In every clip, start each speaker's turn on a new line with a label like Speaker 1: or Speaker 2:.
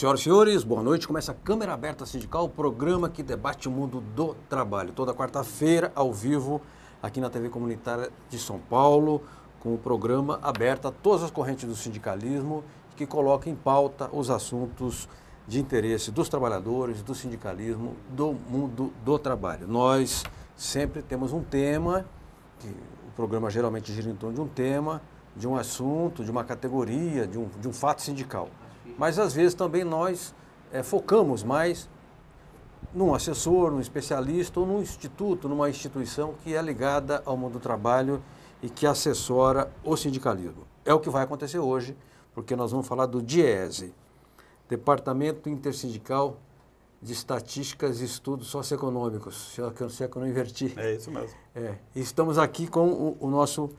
Speaker 1: Senhoras e senhores, boa noite. Começa a Câmara Aberta Sindical, o programa que debate o mundo do trabalho. Toda quarta-feira, ao vivo, aqui na TV Comunitária de São Paulo, com o programa aberto a todas as correntes do sindicalismo, que coloca em pauta os assuntos de interesse dos trabalhadores, do sindicalismo, do mundo do trabalho. Nós sempre temos um tema, que o programa geralmente gira em torno de um tema, de um assunto, de uma categoria, de um, de um fato sindical. Mas às vezes também nós é, focamos mais num assessor, num especialista ou num instituto, numa instituição que é ligada ao mundo do trabalho e que assessora o sindicalismo. É o que vai acontecer hoje, porque nós vamos falar do DIESE, Departamento Intersindical de Estatísticas e Estudos Socioeconômicos, se eu, se eu não inverti. É isso mesmo. É, estamos aqui com o, o nosso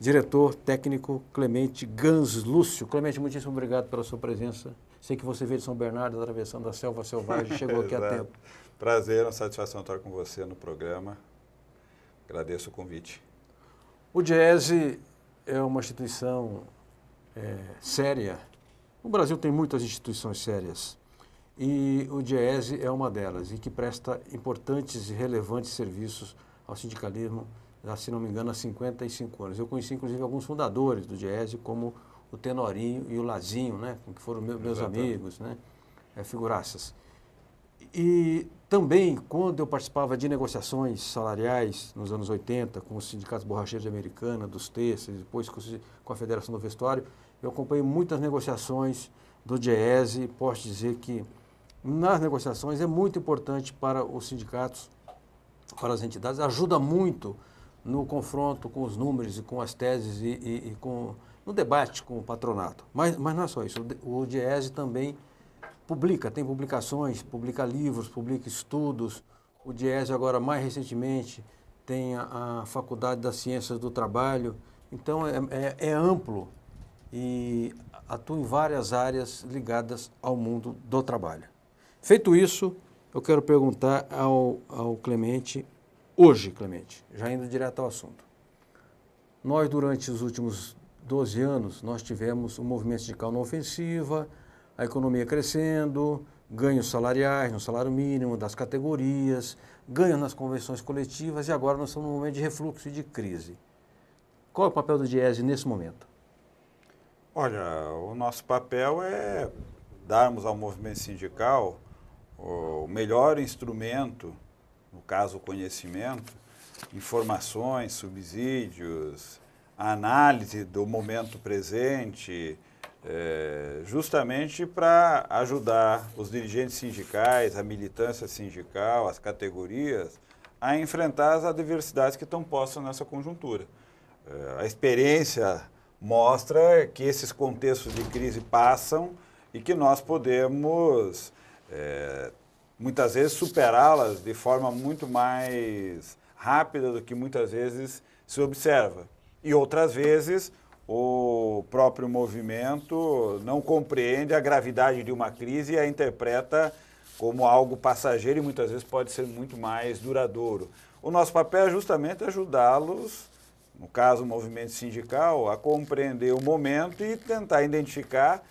Speaker 1: diretor técnico Clemente Gans Lúcio. Clemente, muitíssimo obrigado pela sua presença. Sei que você veio de São Bernardo, atravessando a selva selvagem, chegou aqui a tempo.
Speaker 2: Prazer, uma satisfação estar com você no programa. Agradeço o convite.
Speaker 1: O Diese é uma instituição é, séria. O Brasil tem muitas instituições sérias e o Diese é uma delas e que presta importantes e relevantes serviços ao sindicalismo se não me engano, há 55 anos. Eu conheci, inclusive, alguns fundadores do Diese, como o Tenorinho e o Lazinho, né, que foram meus Exatamente. amigos, né, é, figuraças. E também, quando eu participava de negociações salariais nos anos 80, com os sindicatos borracheiros de Americana, dos Têxteis, depois com a Federação do Vestuário, eu acompanhei muitas negociações do Diese e posso dizer que nas negociações é muito importante para os sindicatos, para as entidades, ajuda muito no confronto com os números e com as teses e, e, e com no debate com o patronato. Mas, mas não é só isso, o DIESE também publica, tem publicações, publica livros, publica estudos. O DIESE agora, mais recentemente, tem a, a Faculdade das Ciências do Trabalho. Então, é, é, é amplo e atua em várias áreas ligadas ao mundo do trabalho. Feito isso, eu quero perguntar ao, ao Clemente Hoje, Clemente, já indo direto ao assunto. Nós, durante os últimos 12 anos, nós tivemos um movimento sindical na ofensiva, a economia crescendo, ganhos salariais no salário mínimo, das categorias, ganhos nas convenções coletivas e agora nós estamos num momento de refluxo e de crise. Qual é o papel do Diese nesse momento?
Speaker 2: Olha, o nosso papel é darmos ao movimento sindical o melhor instrumento no caso o conhecimento, informações, subsídios, análise do momento presente, é, justamente para ajudar os dirigentes sindicais, a militância sindical, as categorias, a enfrentar as adversidades que estão postas nessa conjuntura. É, a experiência mostra que esses contextos de crise passam e que nós podemos é, muitas vezes superá-las de forma muito mais rápida do que muitas vezes se observa. E outras vezes o próprio movimento não compreende a gravidade de uma crise e a interpreta como algo passageiro e muitas vezes pode ser muito mais duradouro. O nosso papel é justamente ajudá-los, no caso o movimento sindical, a compreender o momento e tentar identificar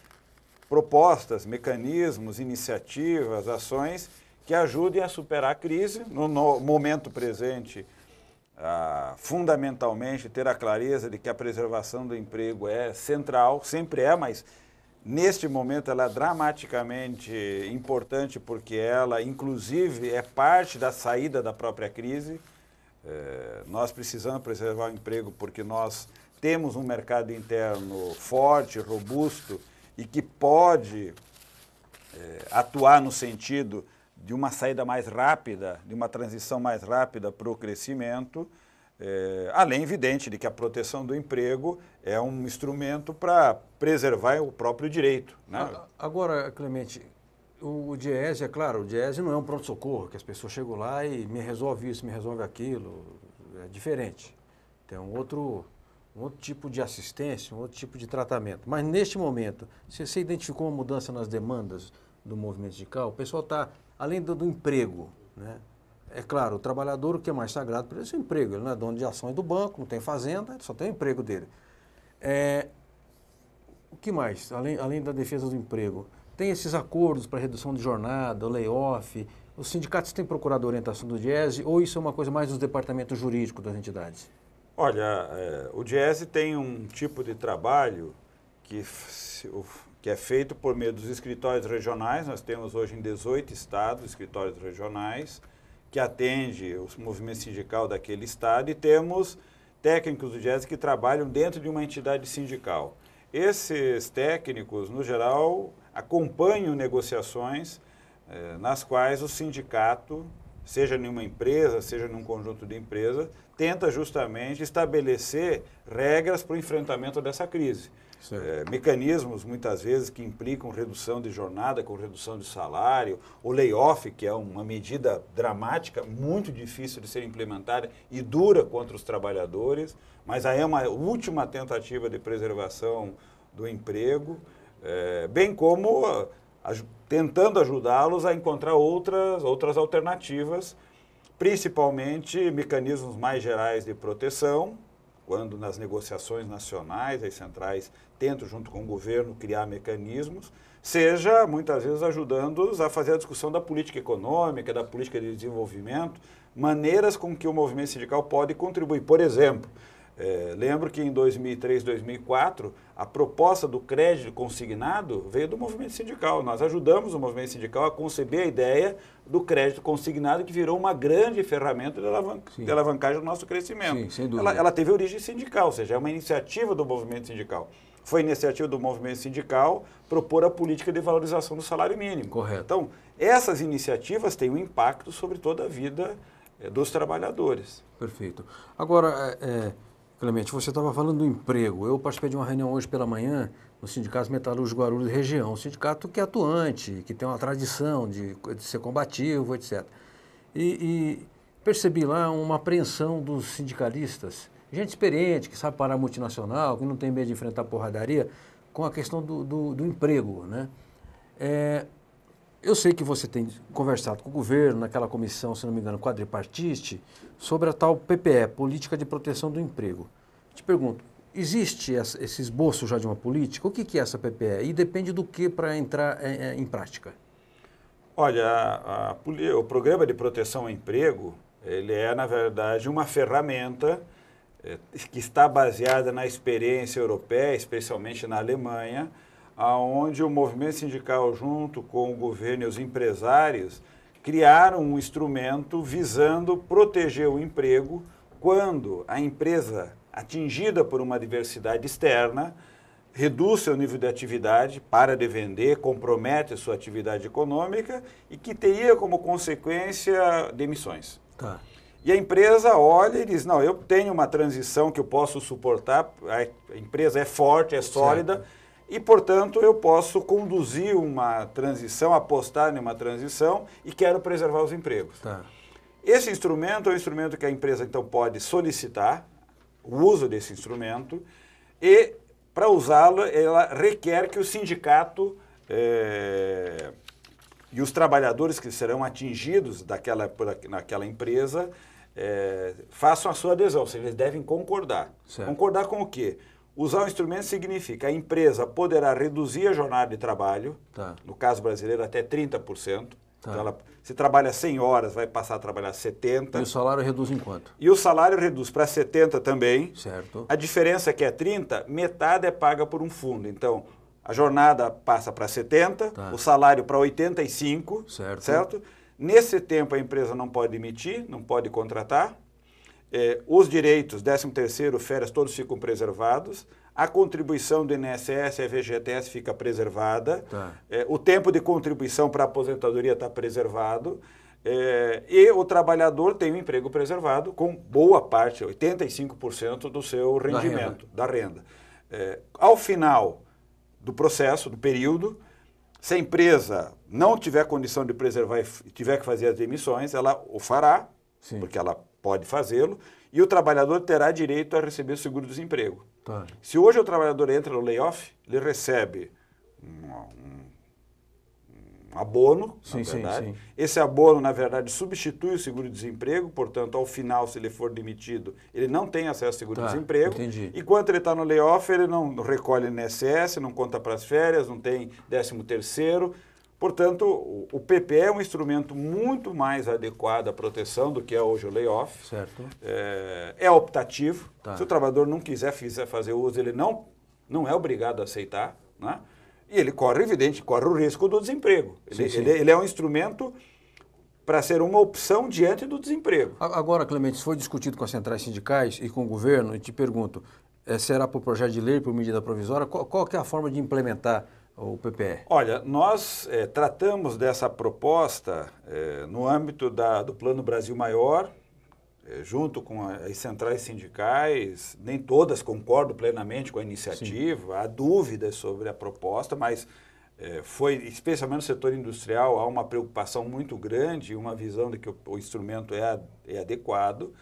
Speaker 2: propostas, mecanismos, iniciativas, ações que ajudem a superar a crise no, no momento presente. Ah, fundamentalmente ter a clareza de que a preservação do emprego é central, sempre é, mas neste momento ela é dramaticamente importante porque ela, inclusive, é parte da saída da própria crise. É, nós precisamos preservar o emprego porque nós temos um mercado interno forte, robusto e que pode é, atuar no sentido de uma saída mais rápida, de uma transição mais rápida para o crescimento, é, além, evidente, de que a proteção do emprego é um instrumento para preservar o próprio direito. Né? Agora, Clemente, o, o é claro, o Diese não é um pronto-socorro, que as pessoas chegam lá e me
Speaker 1: resolve isso, me resolve aquilo, é diferente. Tem um outro, um outro tipo de assistência, um outro tipo de tratamento. Mas neste momento, você, você identificou uma mudança nas demandas do movimento sindical? O pessoal está além do, do emprego, né? É claro, o trabalhador, o que é mais sagrado para ele é o emprego. Ele não é dono de ações do banco, não tem fazenda, ele só tem o emprego dele. É, o que mais, além, além da defesa do emprego? Tem esses acordos para redução de jornada, o layoff. Os sindicatos têm procurado orientação do DIESE ou isso é uma coisa mais dos departamentos jurídicos das entidades?
Speaker 2: Olha, é, o DIESE tem um tipo de trabalho que se, o, que é feito por meio dos escritórios regionais. Nós temos hoje em 18 estados escritórios regionais, que atende o movimento sindical daquele estado, e temos técnicos do jazz que trabalham dentro de uma entidade sindical. Esses técnicos, no geral, acompanham negociações eh, nas quais o sindicato, seja numa empresa, seja num conjunto de empresas, tenta justamente estabelecer regras para o enfrentamento dessa crise. É, mecanismos, muitas vezes, que implicam redução de jornada, com redução de salário, o layoff, que é uma medida dramática, muito difícil de ser implementada e dura contra os trabalhadores, mas aí é uma última tentativa de preservação do emprego, é, bem como a, ah, a, tentando ajudá-los a encontrar outras, outras alternativas, principalmente mecanismos mais gerais de proteção, quando nas negociações nacionais as centrais tentam, junto com o governo, criar mecanismos, seja muitas vezes ajudando-os a fazer a discussão da política econômica, da política de desenvolvimento, maneiras com que o movimento sindical pode contribuir. Por exemplo, é, lembro que em 2003, 2004, a proposta do crédito consignado veio do movimento sindical. Nós ajudamos o movimento sindical a conceber a ideia do crédito consignado, que virou uma grande ferramenta de, alavan Sim. de alavancagem do nosso crescimento. Sim, ela, ela teve origem sindical, ou seja, é uma iniciativa do movimento sindical foi iniciativa do movimento sindical propor a política de valorização do salário mínimo. Correto. Então, essas iniciativas têm um impacto sobre toda a vida eh, dos trabalhadores.
Speaker 1: Perfeito. Agora, é, Clemente, você estava falando do emprego. Eu participei de uma reunião hoje pela manhã no Sindicato Metalúrgico Guarulhos Região, um sindicato que é atuante, que tem uma tradição de, de ser combativo, etc. E, e, percebi lá uma apreensão dos sindicalistas, gente experiente, que sabe parar multinacional, que não tem medo de enfrentar porradaria, com a questão do, do, do emprego. Né? É, eu sei que você tem conversado com o governo, naquela comissão, se não me engano, quadripartite, sobre a tal PPE, Política de Proteção do Emprego. Te pergunto, existe esse esboço já de uma política? O que é essa PPE? E depende do que para entrar é, é, em prática?
Speaker 2: Olha, a, a, o Programa de Proteção ao Emprego, ele é, na verdade, uma ferramenta é, que está baseada na experiência europeia, especialmente na Alemanha, aonde o movimento sindical junto com o governo e os empresários criaram um instrumento visando proteger o emprego quando a empresa atingida por uma adversidade externa reduz seu nível de atividade, para de vender, compromete sua atividade econômica e que teria como consequência demissões. Tá. E a empresa olha e diz: não, eu tenho uma transição que eu posso suportar, a empresa é forte, é sólida. Certo e, portanto, eu posso conduzir uma transição, apostar em uma transição e quero preservar os empregos. Tá. Esse instrumento é um instrumento que a empresa, então, pode solicitar o uso desse instrumento e, para usá-lo, ela requer que o sindicato é, e os trabalhadores que serão atingidos daquela, por, naquela empresa é, façam a sua adesão, ou seja, eles devem concordar. Certo. Concordar com o quê? Usar o instrumento significa a empresa poderá reduzir a jornada de trabalho, tá. no caso brasileiro até 30%. Tá. Então ela, se trabalha 100 horas, vai passar a trabalhar 70. E o salário
Speaker 1: reduz em quanto?
Speaker 2: E o salário reduz para 70 também. Certo. A diferença é que é 30, metade é paga por um fundo. Então, a jornada passa para 70, tá. o salário para 85, certo. certo? Nesse tempo a empresa não pode demitir, não pode contratar, é, os direitos, 13º, férias, todos ficam preservados. A contribuição do INSS e VGTS fica preservada. Tá. É, o tempo de contribuição para a aposentadoria está preservado. É, e o trabalhador tem um emprego preservado com boa parte, 85% do seu rendimento, da renda. Da renda. ao final do processo, do período, se a empresa não tiver condição de preservar e tiver que fazer as demissões, ela o fará, Sim. porque ela pode fazê-lo, e o trabalhador terá direito a receber seguro-desemprego. Tá. Se hoje o trabalhador entra no layoff, ele recebe um, um, um abono, sim, na verdade. Sim, sim. Esse abono, na verdade, substitui o seguro-desemprego, portanto, ao final, se ele for demitido, ele não tem acesso ao tá, seguro-desemprego. Tá, Enquanto ele está no layoff, ele não recolhe INSS, não conta para as férias, não tem décimo terceiro, Portanto, o PP é um instrumento muito mais adequado à proteção do que é hoje o layoff. Certo. É, é optativo. Tá. Se o trabalhador não quiser fazer uso, ele não, não é obrigado a aceitar. Né? E ele corre, evidente, corre o risco do desemprego. ele, sim. Ele, ele é um instrumento para ser uma opção diante do desemprego.
Speaker 1: Agora, Clemente, se foi discutido com as centrais sindicais e com o governo, e te pergunto, é, será por projeto de lei, por medida provisória? Qual, qual é a forma de implementar o PPE?
Speaker 2: Olha, nós é, tratamos dessa proposta é, no âmbito da, do Plano Brasil Maior, é, junto com as centrais sindicais. Nem todas concordam plenamente com a iniciativa, Sim. há dúvidas sobre a proposta, mas foi, especialmente no setor industrial, há uma preocupação muito grande e uma visão de que o, o instrumento é, é adequado.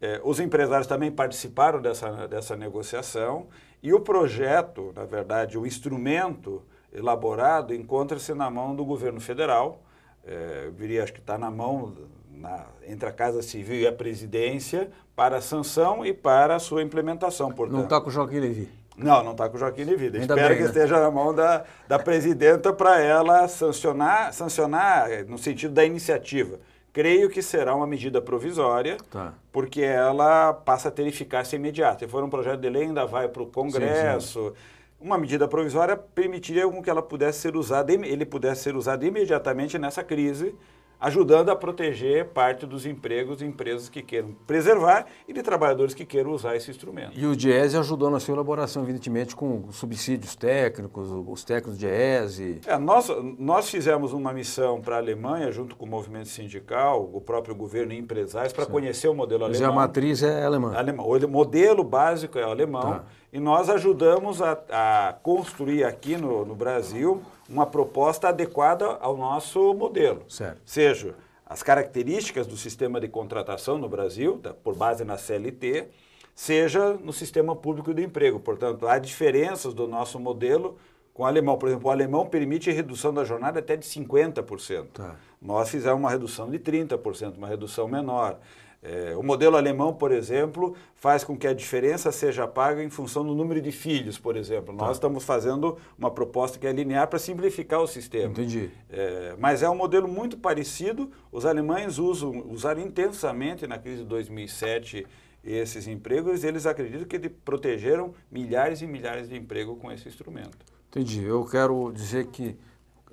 Speaker 2: É, os empresários também participaram dessa, dessa negociação e o projeto, na verdade, o instrumento elaborado encontra-se na mão do governo federal. É, eu diria, acho que está na mão na, entre a Casa Civil e a Presidência para a sanção e para a sua implementação. Portanto. Não está
Speaker 1: com o Joaquim
Speaker 3: Levy?
Speaker 2: Não, não está com o Joaquim Levy. Ainda Espero bem, que né? esteja na mão da, da presidenta para ela sancionar, sancionar no sentido da iniciativa. Creio que será uma medida provisória, tá. porque ela passa a ter eficácia imediata. Se for um projeto de lei, ainda vai para o Congresso. Sim, sim. Uma medida provisória permitiria que ela pudesse ser usada, ele pudesse ser usado imediatamente nessa crise ajudando a proteger parte dos empregos de empresas que queiram preservar e de trabalhadores que queiram usar esse instrumento.
Speaker 1: E o DIESE ajudou na sua elaboração, evidentemente, com subsídios técnicos, os técnicos do DIESE.
Speaker 2: É, nós, nós fizemos uma missão para a Alemanha, junto com o movimento sindical, o próprio governo e empresários, para conhecer o modelo é alemão. Mas a
Speaker 1: matriz é alemã.
Speaker 2: alemã. O modelo básico é alemão. Tá. E nós ajudamos a, a construir aqui no, no Brasil uma proposta adequada ao nosso modelo. Certo. Seja as características do sistema de contratação no Brasil, tá, por base na CLT, seja no sistema público de emprego. Portanto, há diferenças do nosso modelo com o alemão. Por exemplo, o alemão permite redução da jornada até de 50%. Tá. Nós fizemos uma redução de 30%, uma redução menor. É, o modelo alemão, por exemplo, faz com que a diferença seja paga em função do número de filhos, por exemplo. Tá. Nós estamos fazendo uma proposta que é linear para simplificar o sistema. Entendi. É, mas é um modelo muito parecido. Os alemães usam, usaram intensamente na crise de 2007 esses empregos. Eles acreditam que protegeram milhares e milhares de empregos com esse instrumento.
Speaker 1: Entendi. Eu quero dizer que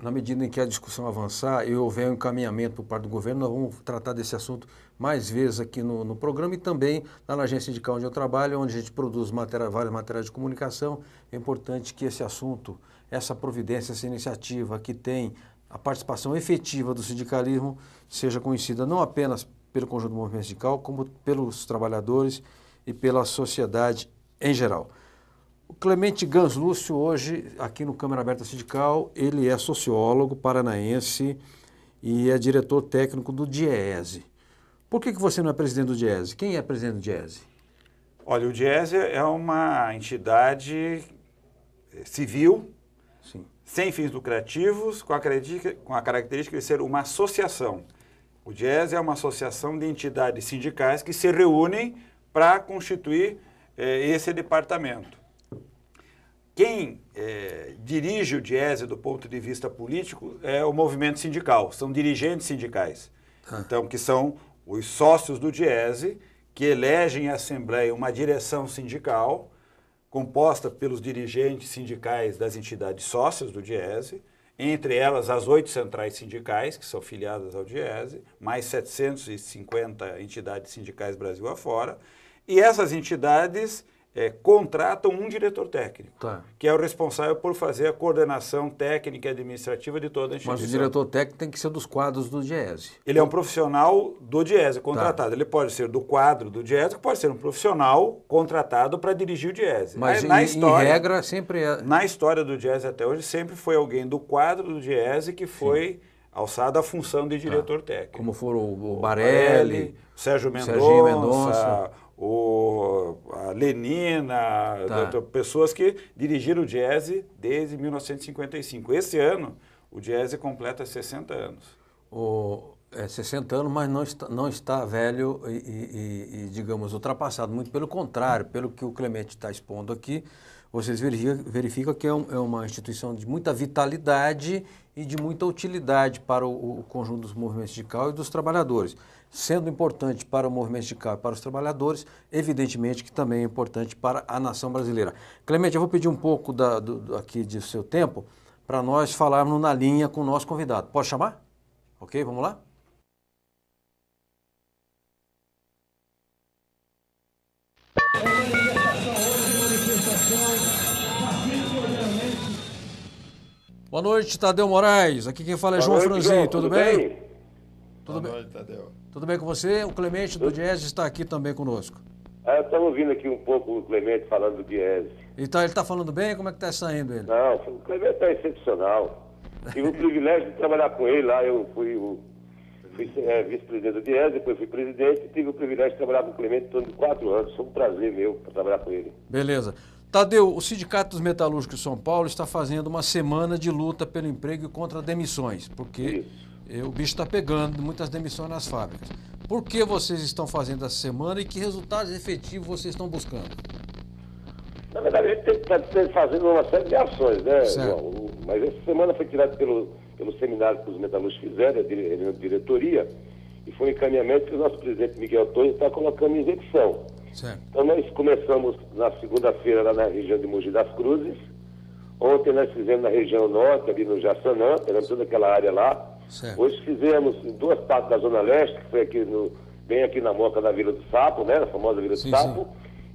Speaker 1: na medida em que a discussão avançar e houver um encaminhamento por parte do governo, nós vamos tratar desse assunto mais vezes aqui no, no programa e também lá na agência sindical onde eu trabalho, onde a gente produz matéria, várias matérias de comunicação. É importante que esse assunto, essa providência, essa iniciativa que tem a participação efetiva do sindicalismo seja conhecida não apenas pelo conjunto do movimento sindical, como pelos trabalhadores e pela sociedade em geral. O Clemente Gans Lúcio, hoje, aqui no Câmara Aberta Sindical, ele é sociólogo paranaense e é diretor técnico do DIEESE. Por que, que você não é presidente do Diese? Quem é presidente do Diese?
Speaker 2: Olha, o Diese é uma entidade eh, civil, Sim. sem fins lucrativos, com a, com a característica de ser uma associação. O Diese é uma associação de entidades sindicais que se reúnem para constituir eh, esse departamento. Quem eh, dirige o Diese do ponto de vista político é o movimento sindical, são dirigentes sindicais. Ah. Então, que são os sócios do Diese, que elegem a Assembleia uma direção sindical, composta pelos dirigentes sindicais das entidades sócias do Diese, entre elas as oito centrais sindicais, que são filiadas ao DIESE, mais 750 entidades sindicais Brasil afora, e essas entidades é, contratam um diretor técnico, tá. que é o responsável por fazer a coordenação técnica e administrativa de toda a instituição. Mas o diretor
Speaker 1: técnico tem que ser dos quadros do DIESE. Ele é um
Speaker 2: profissional do DIESE, contratado. Tá. Ele pode ser do quadro do DIESE, pode ser um profissional contratado para dirigir o DIESE. Mas é, na, história, em regra sempre é... Na história do DIESE até hoje, sempre foi alguém do quadro do DIESE que foi... Sim alçada a função de tá. diretor tá. técnico.
Speaker 1: Como foram o, o Barelli, o Barelli, Sérgio Mendonça,
Speaker 2: o, a Lenina, tá. pessoas que dirigiram o jazz desde 1955. Esse ano, o jazz completa 60 anos.
Speaker 1: O, é 60 anos, mas não está, não está velho e, e, e, digamos, ultrapassado. Muito pelo contrário, pelo que o Clemente está expondo aqui, vocês verificam, verificam que é, um, é, uma instituição de muita vitalidade e de muita utilidade para o, o conjunto dos movimentos de cal e dos trabalhadores sendo importante para o movimento sindical e para os trabalhadores, evidentemente que também é importante para a nação brasileira. Clemente, eu vou pedir um pouco da, do, aqui de seu tempo para nós falarmos na linha com o nosso convidado. Pode chamar? Ok, vamos lá? Boa noite, Tadeu Moraes. Aqui quem fala é Boa João noite, Franzin. Tudo, Tudo, bem?
Speaker 4: bem? Tudo Boa bem? noite, Tadeu.
Speaker 1: Tudo bem com você? O Clemente do Diese está aqui também conosco.
Speaker 4: Ah, estou ouvindo aqui um pouco o Clemente falando do Diese.
Speaker 1: Então ele está falando bem? Como é que está saindo ele?
Speaker 4: Não, o Clemente está excepcional. Tive o privilégio de trabalhar com ele lá, eu fui o fui é, vice-presidente do Diese, depois fui presidente e tive o privilégio de trabalhar com o Clemente em quatro anos. Foi um prazer meu para trabalhar com ele.
Speaker 1: Beleza. Tadeu, o Sindicato dos Metalúrgicos de São Paulo está fazendo uma semana de luta pelo emprego e contra demissões, porque Isso o bicho está pegando, muitas demissões nas fábricas. Por que vocês estão fazendo essa semana e que resultados efetivos vocês estão buscando?
Speaker 4: Na verdade, a gente está fazendo uma série de ações, né, Mas essa semana foi tirada pelo, pelo seminário que os metalúrgicos fizeram, a diretoria, e foi um encaminhamento que o nosso presidente Miguel Torres está colocando em execução. Certo. Então, nós começamos na segunda-feira lá na região de Mogi das Cruzes. Ontem nós fizemos na região norte, ali no Jaçanã, pegamos toda aquela área lá Certo. Hoje fizemos duas partes da Zona Leste, que foi aqui no, bem aqui na moca da Vila do Sapo, né? Na famosa Vila sim, do Sapo,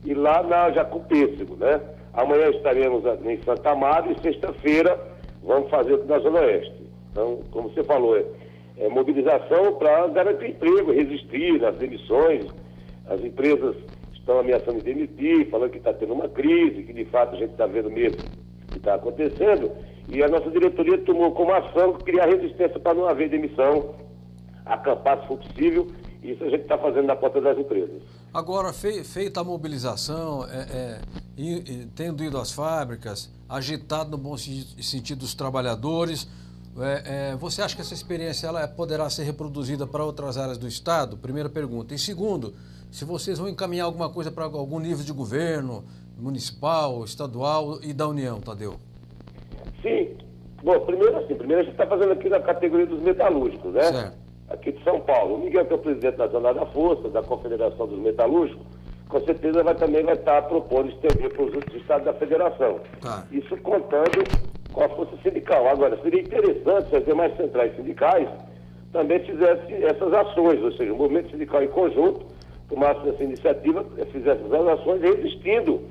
Speaker 4: sim. e lá na Jacupêssego, né? Amanhã estaremos em Santa Amaro e sexta-feira vamos fazer na Zona Oeste. Então, como você falou, é, é mobilização para garantir emprego, resistir nas demissões. As empresas estão ameaçando demitir, falando que está tendo uma crise, que de fato a gente está vendo mesmo que está acontecendo. E a nossa diretoria tomou como ação criar resistência para não haver demissão, acampar se for possível. Isso a gente está fazendo na porta das empresas.
Speaker 1: Agora, feita a mobilização, é, é, tendo ido às fábricas, agitado no bom sentido dos trabalhadores, é, é, você acha que essa experiência ela é, poderá ser reproduzida para outras áreas do Estado? Primeira pergunta. E segundo, se vocês vão encaminhar alguma coisa para algum nível de governo, municipal, estadual e da União, Tadeu?
Speaker 4: Sim. Bom, primeiro assim, primeiro a gente está fazendo aqui na categoria dos metalúrgicos, né? Certo. Aqui de São Paulo. O Miguel, que é o presidente nacional da Força, da Confederação dos Metalúrgicos, com certeza vai, também vai estar tá propondo estender para os outros estados da federação. Tá. Isso contando com a força sindical. Agora, seria interessante se as demais centrais sindicais também fizessem essas ações, ou seja, o movimento sindical em conjunto tomasse essa iniciativa, fizesse as ações resistindo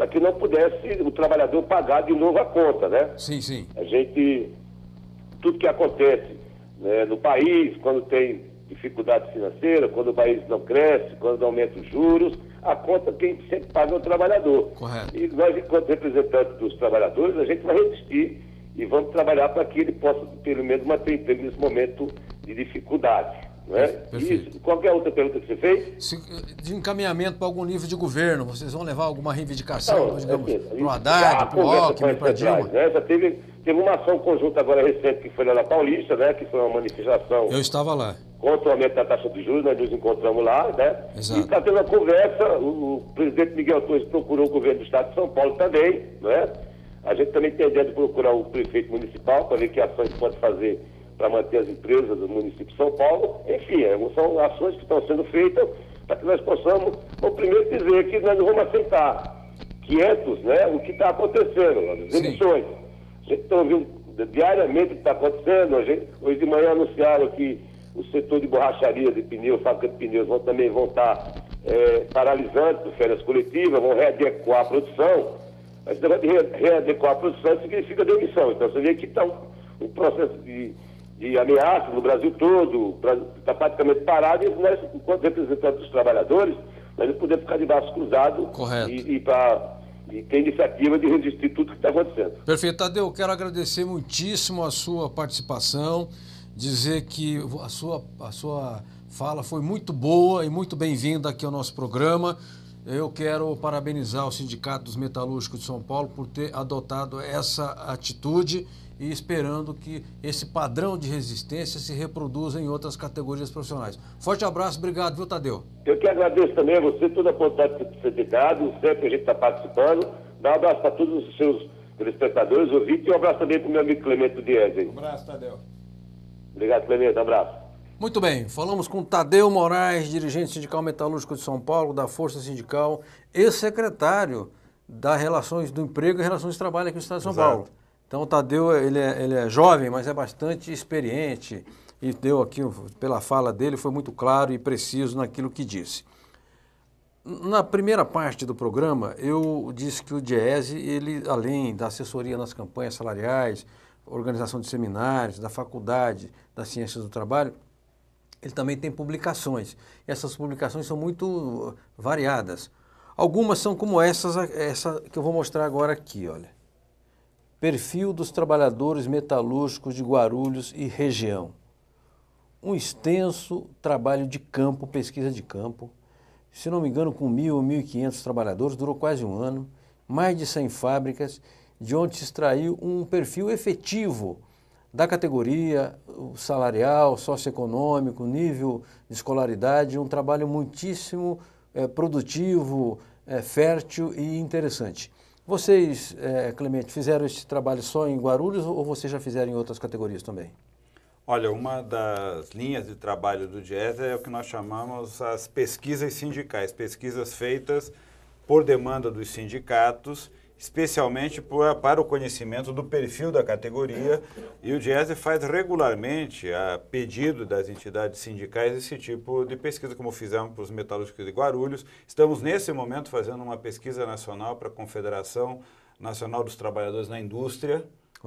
Speaker 4: para que não pudesse o trabalhador pagar de novo a conta, né? Sim, sim. A gente, tudo que acontece né, no país, quando tem dificuldade financeira, quando o país não cresce, quando aumenta os juros, a conta quem sempre paga é o trabalhador. Correto. E nós, enquanto representantes dos trabalhadores, a gente vai resistir e vamos trabalhar para que ele possa, pelo menos, manter emprego nesse momento de dificuldade. Né? Perfeito. E qualquer outra pergunta que você fez? Se,
Speaker 1: de encaminhamento para algum nível de governo, vocês vão levar alguma reivindicação, não, digamos, para é o Haddad, para o Alckmin, para Dilma?
Speaker 4: Né? Já teve, teve uma ação conjunta agora recente que foi lá na Paulista, né? que foi uma manifestação. Eu estava lá. Contra o aumento da taxa de juros, nós nos encontramos lá, né? Exato. E está tendo a conversa, o, o presidente Miguel Torres procurou o governo do Estado de São Paulo também, né? A gente também tem a ideia de procurar o prefeito municipal para ver que ações pode fazer para manter as empresas do município de São Paulo. Enfim, é, são ações que estão sendo feitas para que nós possamos, o primeiro dizer que nós não vamos aceitar quietos né, o que está acontecendo, as eleições. A gente está ouvindo diariamente o que está acontecendo. Gente, hoje de manhã anunciaram que o setor de borracharia, de pneus, fábrica de pneus vão, também vão estar tá, é, paralisando férias coletivas, vão readequar a produção. Mas esse negócio de readequar a produção significa demissão. Então você vê que está um, um processo de de ameaças no Brasil todo, está praticamente parado, e nós, enquanto representantes dos trabalhadores, nós não podemos ficar de braços cruzados Correto. e, e para e tem iniciativa de resistir tudo que
Speaker 1: está acontecendo. Perfeito. Tadeu, quero agradecer muitíssimo a sua participação, dizer que a sua, a sua fala foi muito boa e muito bem-vinda aqui ao nosso programa. Eu quero parabenizar o Sindicato dos Metalúrgicos de São Paulo por ter adotado essa atitude e esperando que esse padrão de resistência se reproduza em outras categorias profissionais. Forte abraço, obrigado, viu, Tadeu?
Speaker 4: Eu que agradeço também a você, toda a vontade de ser dedicado, sempre a gente está participando. Dá um abraço para todos os seus telespectadores, ouvintes, e um abraço também para o meu amigo Clemente Dias. Um abraço, Tadeu. Obrigado, Clemente, um abraço.
Speaker 1: Muito bem, falamos com Tadeu Moraes, dirigente sindical metalúrgico de São Paulo, da Força Sindical, ex-secretário das Relações do Emprego e Relações de Trabalho aqui no Estado de São Exato. Paulo. Então o Tadeu ele é, ele é jovem, mas é bastante experiente e deu aqui, pela fala dele, foi muito claro e preciso naquilo que disse. Na primeira parte do programa, eu disse que o Diese, ele, além da assessoria nas campanhas salariais, organização de seminários, da faculdade das ciências do trabalho, ele também tem publicações. E essas publicações são muito eh, variadas. Algumas são como essas, eh, essa que eu vou mostrar agora aqui, olha. Perfil dos trabalhadores metalúrgicos de Guarulhos e região. Um extenso trabalho de campo, pesquisa de campo, se não me engano, com 1.000 ou 1.500 trabalhadores, durou quase um ano, mais de 100 fábricas, de onde se extraiu um perfil efetivo da categoria salarial, socioeconômico, nível de escolaridade, um trabalho muitíssimo é, produtivo, é, fértil e interessante. Vocês, é, Clemente, fizeram esse trabalho só em Guarulhos ou vocês já fizeram em outras categorias também?
Speaker 2: Olha, uma das linhas de trabalho do DIES é o que nós chamamos as pesquisas sindicais, pesquisas feitas por demanda dos sindicatos especialmente por, para o conhecimento do perfil da categoria, e o Diese faz regularmente, a pedido das entidades sindicais, esse tipo de pesquisa, como fizemos para os metalúrgicos de Guarulhos. Estamos, nesse momento, fazendo uma pesquisa nacional para a Confederação Nacional dos Trabalhadores na Indústria,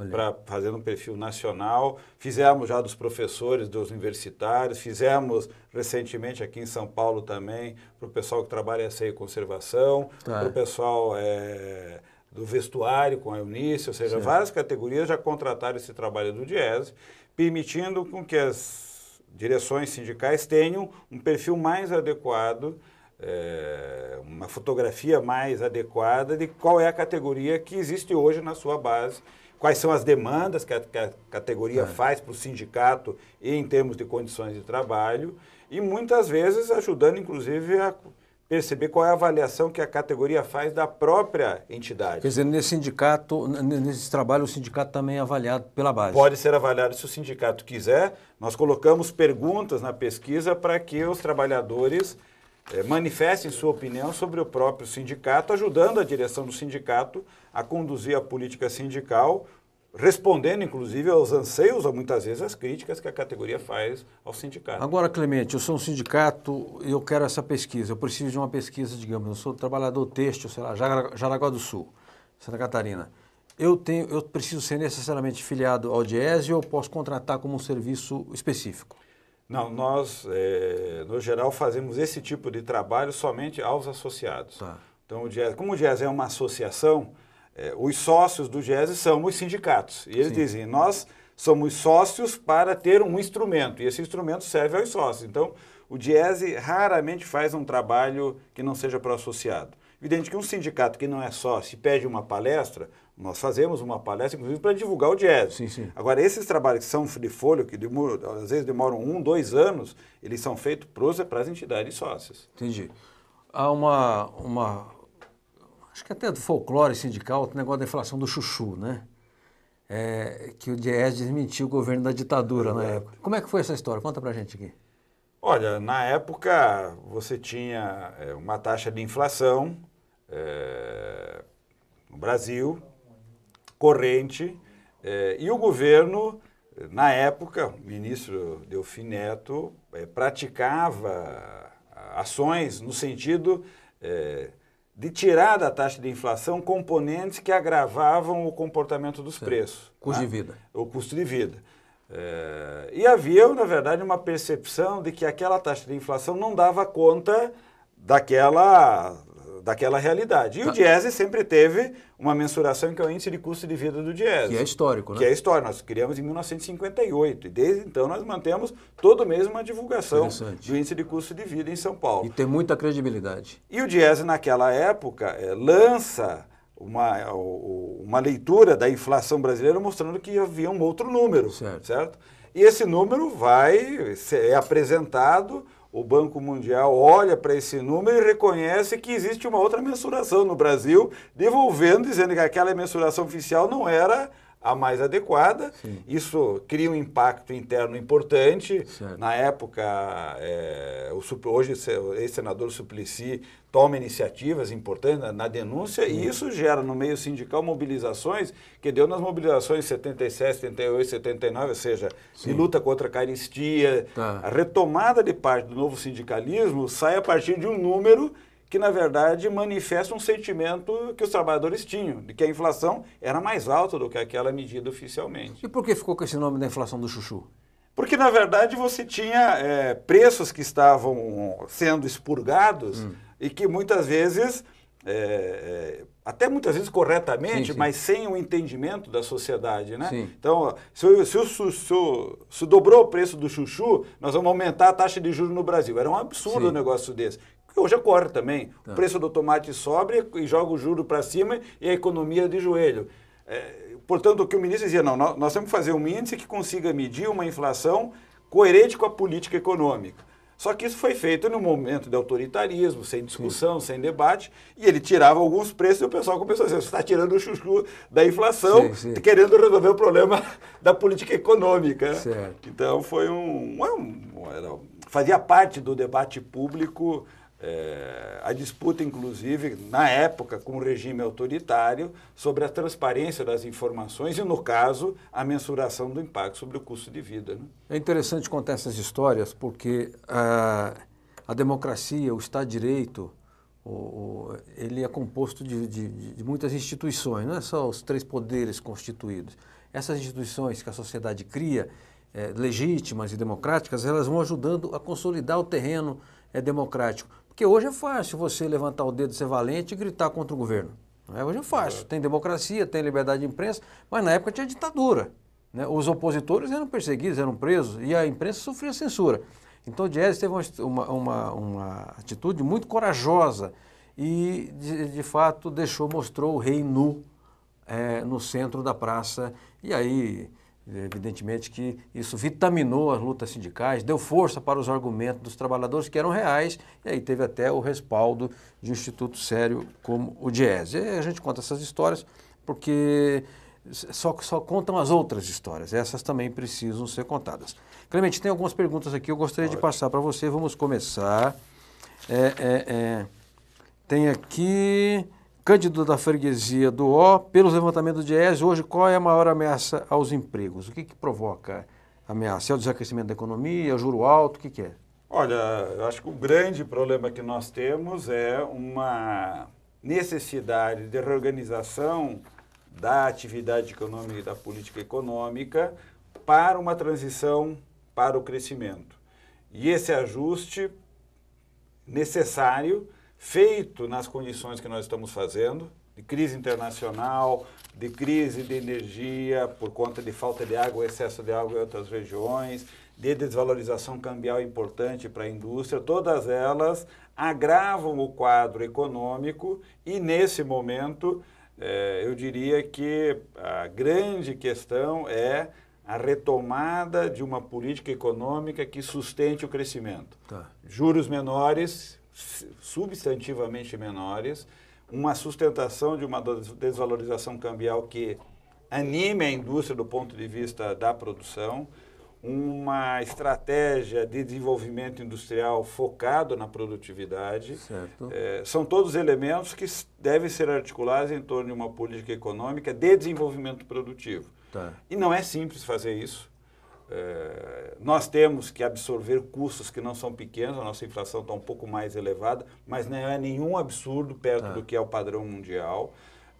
Speaker 2: para fazer um perfil nacional. Fizemos já dos professores, dos universitários, fizemos recentemente aqui em São Paulo também para o pessoal que trabalha em ceia e conservação, tá. para o pessoal é, do vestuário com a Eunice, ou seja, Sim. várias categorias já contrataram esse trabalho do Diese, permitindo com que as direções sindicais tenham um perfil mais adequado, é, uma fotografia mais adequada de qual é a categoria que existe hoje na sua base, quais são as demandas que a, que a categoria é. faz para o sindicato em termos de condições de trabalho, e muitas vezes ajudando, inclusive, a perceber qual é a avaliação que a categoria faz da própria entidade. Quer
Speaker 5: dizer,
Speaker 1: nesse sindicato, nesse trabalho, o sindicato também é avaliado pela base. Pode ser
Speaker 2: avaliado se o sindicato quiser. Nós colocamos perguntas na pesquisa para que os trabalhadores é, manifestem sua opinião sobre o próprio sindicato, ajudando a direção do sindicato a conduzir a política sindical respondendo, inclusive, aos anseios, ou muitas vezes às críticas que a categoria faz ao sindicato.
Speaker 1: Agora, Clemente, eu sou um sindicato e eu quero essa pesquisa. Eu preciso de uma pesquisa, digamos, eu sou trabalhador têxtil, sei lá, Jaraguá do Sul, Santa Catarina. Eu, tenho, eu preciso ser necessariamente filiado ao DIESE ou posso contratar como um serviço específico?
Speaker 2: Não, nós, é, no geral, fazemos esse tipo de trabalho somente aos associados. Tá. Então, o DIES, como o Diese é uma associação, é, os sócios do GESE são os sindicatos. E eles Sim. dizem, nós somos sócios para ter um instrumento, e esse instrumento serve aos sócios. Então, o GESE raramente faz um trabalho que não seja para o associado. Evidente que um sindicato que não é sócio pede uma palestra, nós fazemos uma palestra, inclusive, para divulgar o jazz. Sim, sim. Agora, esses trabalhos que são de folha, que às vezes demoram um, dois anos, eles são feitos para as entidades sócias.
Speaker 1: Entendi. Há uma, uma acho que até do folclore sindical, o negócio da inflação do chuchu, né? É, que o Diez desmentiu o governo da ditadura é, na época. Como é que foi essa história? Conta pra gente aqui.
Speaker 2: Olha, na época você tinha é, uma taxa de inflação é, no Brasil, corrente, é, e o governo, na época, o ministro Delfim Neto é, praticava ações no sentido de tirar da taxa de inflação componentes que agravavam o comportamento dos Sim. preços. Custo né? de vida. O custo de vida. É... e havia, na verdade, uma percepção de que aquela taxa de inflação não dava conta daquela daquela realidade. E tá. o Diese sempre teve uma mensuração que é o índice de custo de vida do Diese. Que é histórico, né? Que é histórico. Nós criamos em 1958 e desde então nós mantemos todo mês uma divulgação do índice de custo de vida em São Paulo. E tem muita credibilidade. E o Diese, naquela época, é, lança uma, uma leitura da inflação brasileira mostrando que havia um outro número, certo? certo? E esse número vai ser apresentado o Banco Mundial olha para esse número e reconhece que existe uma outra mensuração no Brasil, devolvendo, dizendo que aquela mensuração oficial não era a mais adequada. Sim. Isso cria um impacto interno importante. Certo. Na época, é, o, hoje o ex-senador Suplicy toma iniciativas importantes na, denúncia Sim. e isso gera no meio sindical mobilizações que deu nas mobilizações 77, 78, 79, ou seja, Sim. de luta contra a caristia. Tá. A retomada de parte do novo sindicalismo sai a partir de um número que na verdade manifesta um sentimento que os trabalhadores tinham, de que a inflação era mais alta do que aquela medida oficialmente. E por que ficou com esse nome da inflação do chuchu? Porque, na verdade, você tinha é, preços que estavam sendo expurgados hum. e que muitas vezes, é, até muitas vezes corretamente, sim, sim. mas sem o entendimento da sociedade. Né? Então, se, o, se, se, se dobrou o preço do chuchu, nós vamos aumentar a taxa de juros no Brasil. Era um absurdo um negócio desse. Porque hoje ocorre também. Tá. O preço do tomate sobe e joga o juro para cima e a economia é de joelho. É, portanto, o que o ministro dizia, não, nós, nós temos que fazer um índice que consiga medir uma inflação coerente com a política econômica. Só que isso foi feito no momento de autoritarismo, sem discussão, sim. sem debate, e ele tirava alguns preços e o pessoal começou a dizer, você está tirando o chuchu da inflação, sim, sim. querendo resolver o problema da política econômica. Certo. Então foi um, um, um fazia parte do debate público é, a disputa, inclusive, na época, com o regime autoritário, sobre a transparência das informações e, no caso, a mensuração do impacto sobre o custo de vida. Né?
Speaker 1: É interessante contar essas histórias, porque a, ah, a democracia, o Estado de Direito, o, o, ele é composto de, de, de muitas instituições, não é só os três poderes constituídos. Essas instituições que a sociedade cria, é, legítimas e democráticas, elas vão ajudando a consolidar o terreno é democrático. Porque hoje é fácil você levantar o dedo, ser valente e gritar contra o governo. É? Hoje é fácil. Tem democracia, tem liberdade de imprensa, mas na época tinha ditadura. Né? Os opositores eram perseguidos, eram presos e a imprensa sofria censura. Então Diese teve uma, uma, uma, atitude muito corajosa e, de, de fato, deixou, mostrou o rei nu é, no centro da praça. E aí Evidentemente que isso vitaminou as lutas sindicais, deu força para os argumentos dos trabalhadores que eram reais, e aí teve até o respaldo de um instituto sério como o Diese. a gente conta essas histórias porque só, só contam as outras histórias, essas também precisam ser contadas. Clemente, tem algumas perguntas aqui, eu gostaria de passar para você, vamos começar. É, é, é. Tem aqui. Cândido da freguesia do O, pelos levantamentos de ESE, hoje qual é a maior ameaça aos empregos? O que, que provoca a ameaça? É o desacrecimento da economia, é juro alto, o que, que é?
Speaker 2: Olha, eu acho que o grande problema que nós temos é uma necessidade de reorganização da atividade econômica e da política econômica para uma transição para o crescimento. E esse ajuste necessário feito nas condições que nós estamos fazendo, de crise internacional, de crise de energia por conta de falta de água, excesso de água em outras regiões, de desvalorização cambial importante para a indústria, todas elas agravam o quadro econômico e, nesse momento, eh, eu diria que a grande questão é a retomada de uma política econômica que sustente o crescimento. Tá. Juros menores, substantivamente menores, uma sustentação de uma desvalorização cambial que anime a indústria do ponto de vista da produção, uma estratégia de desenvolvimento industrial focado na produtividade. É, são todos elementos que devem ser articulados em torno de uma política econômica de desenvolvimento produtivo. Tá. E não é simples fazer isso. Eh, nós temos que absorver custos que não são pequenos, a nossa inflação está um pouco mais elevada, mas não é nenhum absurdo perto tá. do que é o padrão mundial.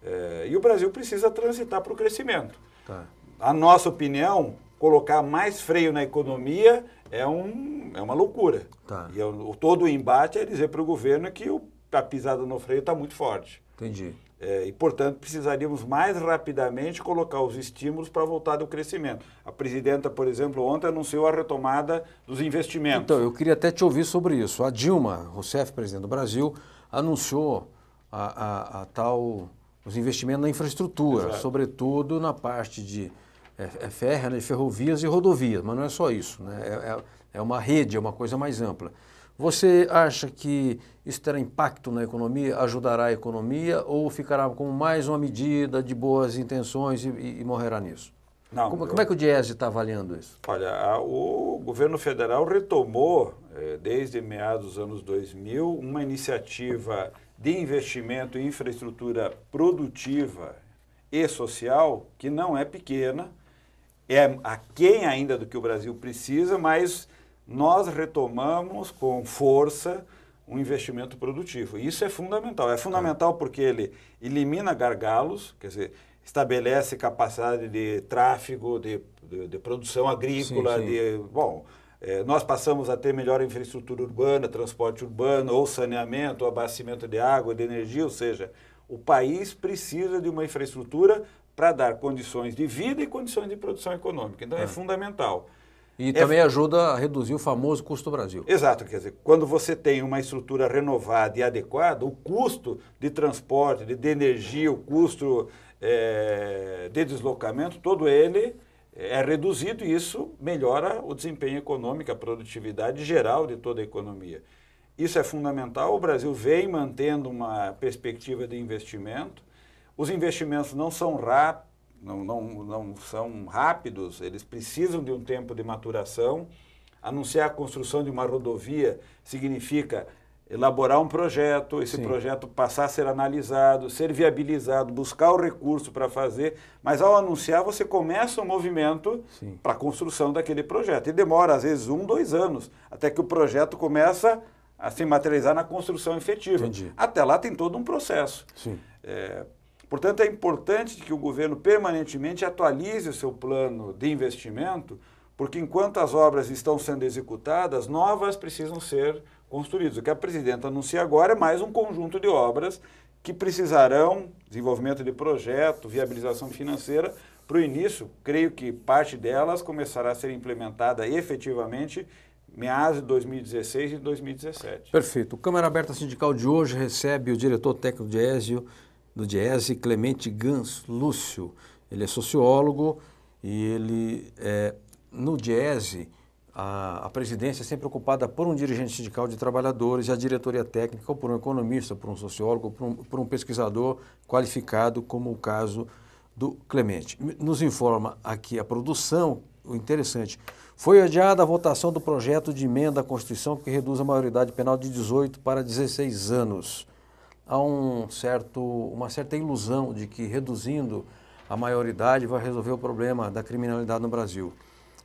Speaker 2: É, e o Brasil precisa transitar para o crescimento. Tá. A nossa opinião, colocar mais freio na economia é, um, é uma loucura. Tá. E eu, todo o embate é dizer para o governo que o, a pisada no freio está muito forte. Entendi. É, e, portanto, precisaríamos mais rapidamente colocar os estímulos para voltar do crescimento. A presidenta, por exemplo, ontem anunciou a retomada dos investimentos. Então, eu
Speaker 1: queria até te ouvir sobre isso. A Dilma Rousseff, presidente do Brasil, anunciou a, a, a tal os investimentos na infraestrutura, Exato. sobretudo na parte de é, é né, de ferrovias e rodovias. Mas não é só isso, né? é, é, é uma rede, é uma coisa mais ampla. Você acha que isso terá impacto na economia, ajudará a economia ou ficará como mais uma medida de boas intenções e, e morrerá nisso? Não, como, eu... como, é que o Diese está avaliando isso?
Speaker 2: Olha, a, o governo federal retomou, eh, desde meados dos anos 2000, uma iniciativa de investimento em infraestrutura produtiva e social que não é pequena, é aquém ainda do que o Brasil precisa, mas nós retomamos com força um investimento produtivo. Isso é fundamental. É fundamental é. porque ele elimina gargalos, quer dizer, estabelece capacidade de tráfego, de, de, de produção agrícola, sim, sim. de. Bom, é, nós passamos a ter melhor infraestrutura urbana, transporte urbano, ou saneamento, ou abastecimento de água, de energia, ou seja, o país precisa de uma infraestrutura para dar condições de vida e condições de produção econômica. Então é, é fundamental. E é também
Speaker 1: ajuda a reduzir o famoso custo do Brasil. Exato,
Speaker 2: quer dizer, quando você tem uma estrutura renovada e adequada, o custo de transporte, de, de energia, o custo é, de deslocamento, todo ele eh, é reduzido e isso melhora o desempenho econômico, a produtividade geral de toda a economia. Isso é fundamental. O Brasil vem mantendo uma perspectiva de investimento. Os investimentos não são rápidos não, não, não são rápidos, eles precisam de um tempo de maturação. Anunciar a construção de uma rodovia significa elaborar um projeto, esse Sim. projeto passar a ser analisado, ser viabilizado, buscar o recurso para fazer, mas ao anunciar você começa um movimento para a construção daquele projeto. E demora, às vezes, um, dois anos, até que o projeto começa a se materializar na construção efetiva. Entendi. Até lá tem todo um processo. Sim. É, Portanto, é importante que o governo permanentemente atualize o seu plano de investimento, porque enquanto as obras estão sendo executadas, novas precisam ser construídas. O que a presidenta anuncia agora é mais um conjunto de obras que precisarão desenvolvimento de projeto, viabilização financeira para o início. Creio que parte delas começará a ser implementada efetivamente meados de 2016 e 2017.
Speaker 1: Perfeito. O Câmara Aberta Sindical de hoje recebe o diretor técnico de Ézio, do jazz, Clemente Gans Lúcio. Ele é sociólogo e ele, é, no jazz, a, a, presidência é sempre ocupada por um dirigente sindical de trabalhadores, a diretoria técnica, ou por um economista, por um sociólogo, por um, por um pesquisador qualificado, como o caso do Clemente. Nos informa aqui a produção, o interessante, foi adiada a votação do projeto de emenda à Constituição que reduz a maioridade penal de 18 para 16 anos há um certo, uma certa ilusão de que reduzindo a maioridade vai resolver o problema da criminalidade no Brasil.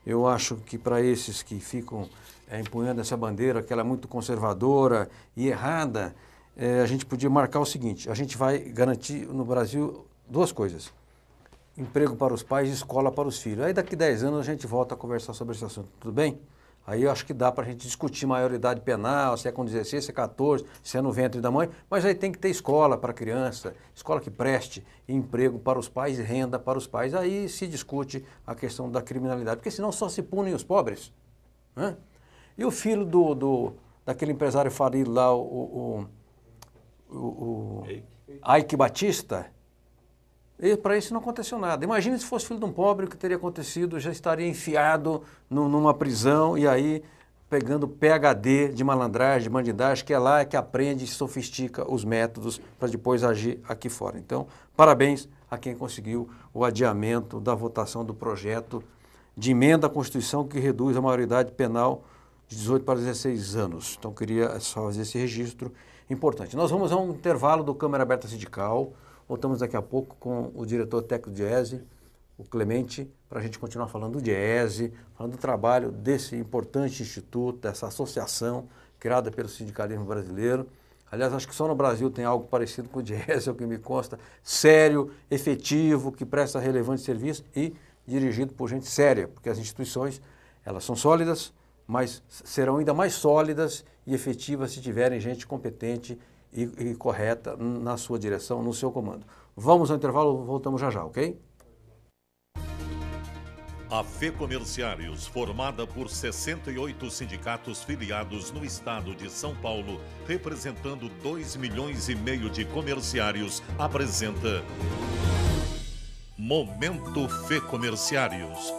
Speaker 1: Eu acho que para esses que ficam é, empunhando essa bandeira, que ela é muito conservadora e errada, é, a gente podia marcar o seguinte: a gente vai garantir no Brasil duas coisas. Emprego para os pais e escola para os filhos. Aí daqui a 10 anos a gente volta a conversar sobre esse assunto, tudo bem? Aí eu acho que dá para a gente discutir maioridade penal, se é com 16, se é 14, se é no ventre da mãe, mas aí tem que ter escola para a criança, escola que preste emprego para os pais e renda para os pais. Aí se discute a questão da criminalidade, porque senão só se punem os pobres. Né? E o filho do, do, daquele empresário falido lá, o, o, o, o Ike Batista, para isso não aconteceu nada. Imagina se fosse filho de um pobre, o que teria acontecido? Já estaria enfiado no, numa prisão e aí pegando PHD de malandragem, de bandidagem, que é lá que aprende e sofistica os métodos para depois agir aqui fora. Então, parabéns a quem conseguiu o adiamento da votação do projeto de emenda à Constituição que reduz a maioridade penal de 18 para 16 anos. Então, queria só fazer esse registro importante. Nós vamos a um intervalo do Câmara Aberta Sindical. Voltamos daqui a pouco com o diretor técnico de ESE, o Clemente, para a gente continuar falando de ESE, falando do trabalho desse importante instituto, dessa associação criada pelo sindicalismo brasileiro. Aliás, acho que só no Brasil tem algo parecido com o o que me consta, sério, efetivo, que presta relevante serviço e dirigido por gente séria, porque as instituições, elas são sólidas, mas serão ainda mais sólidas e efetivas se tiverem gente competente e, e correta na sua direção, no seu comando. Vamos ao intervalo, voltamos já já, ok?
Speaker 5: A Fê Comerciários, formada por 68 sindicatos filiados no estado de São Paulo, representando 2 milhões e meio de comerciários, apresenta Momento Fê Comerciários.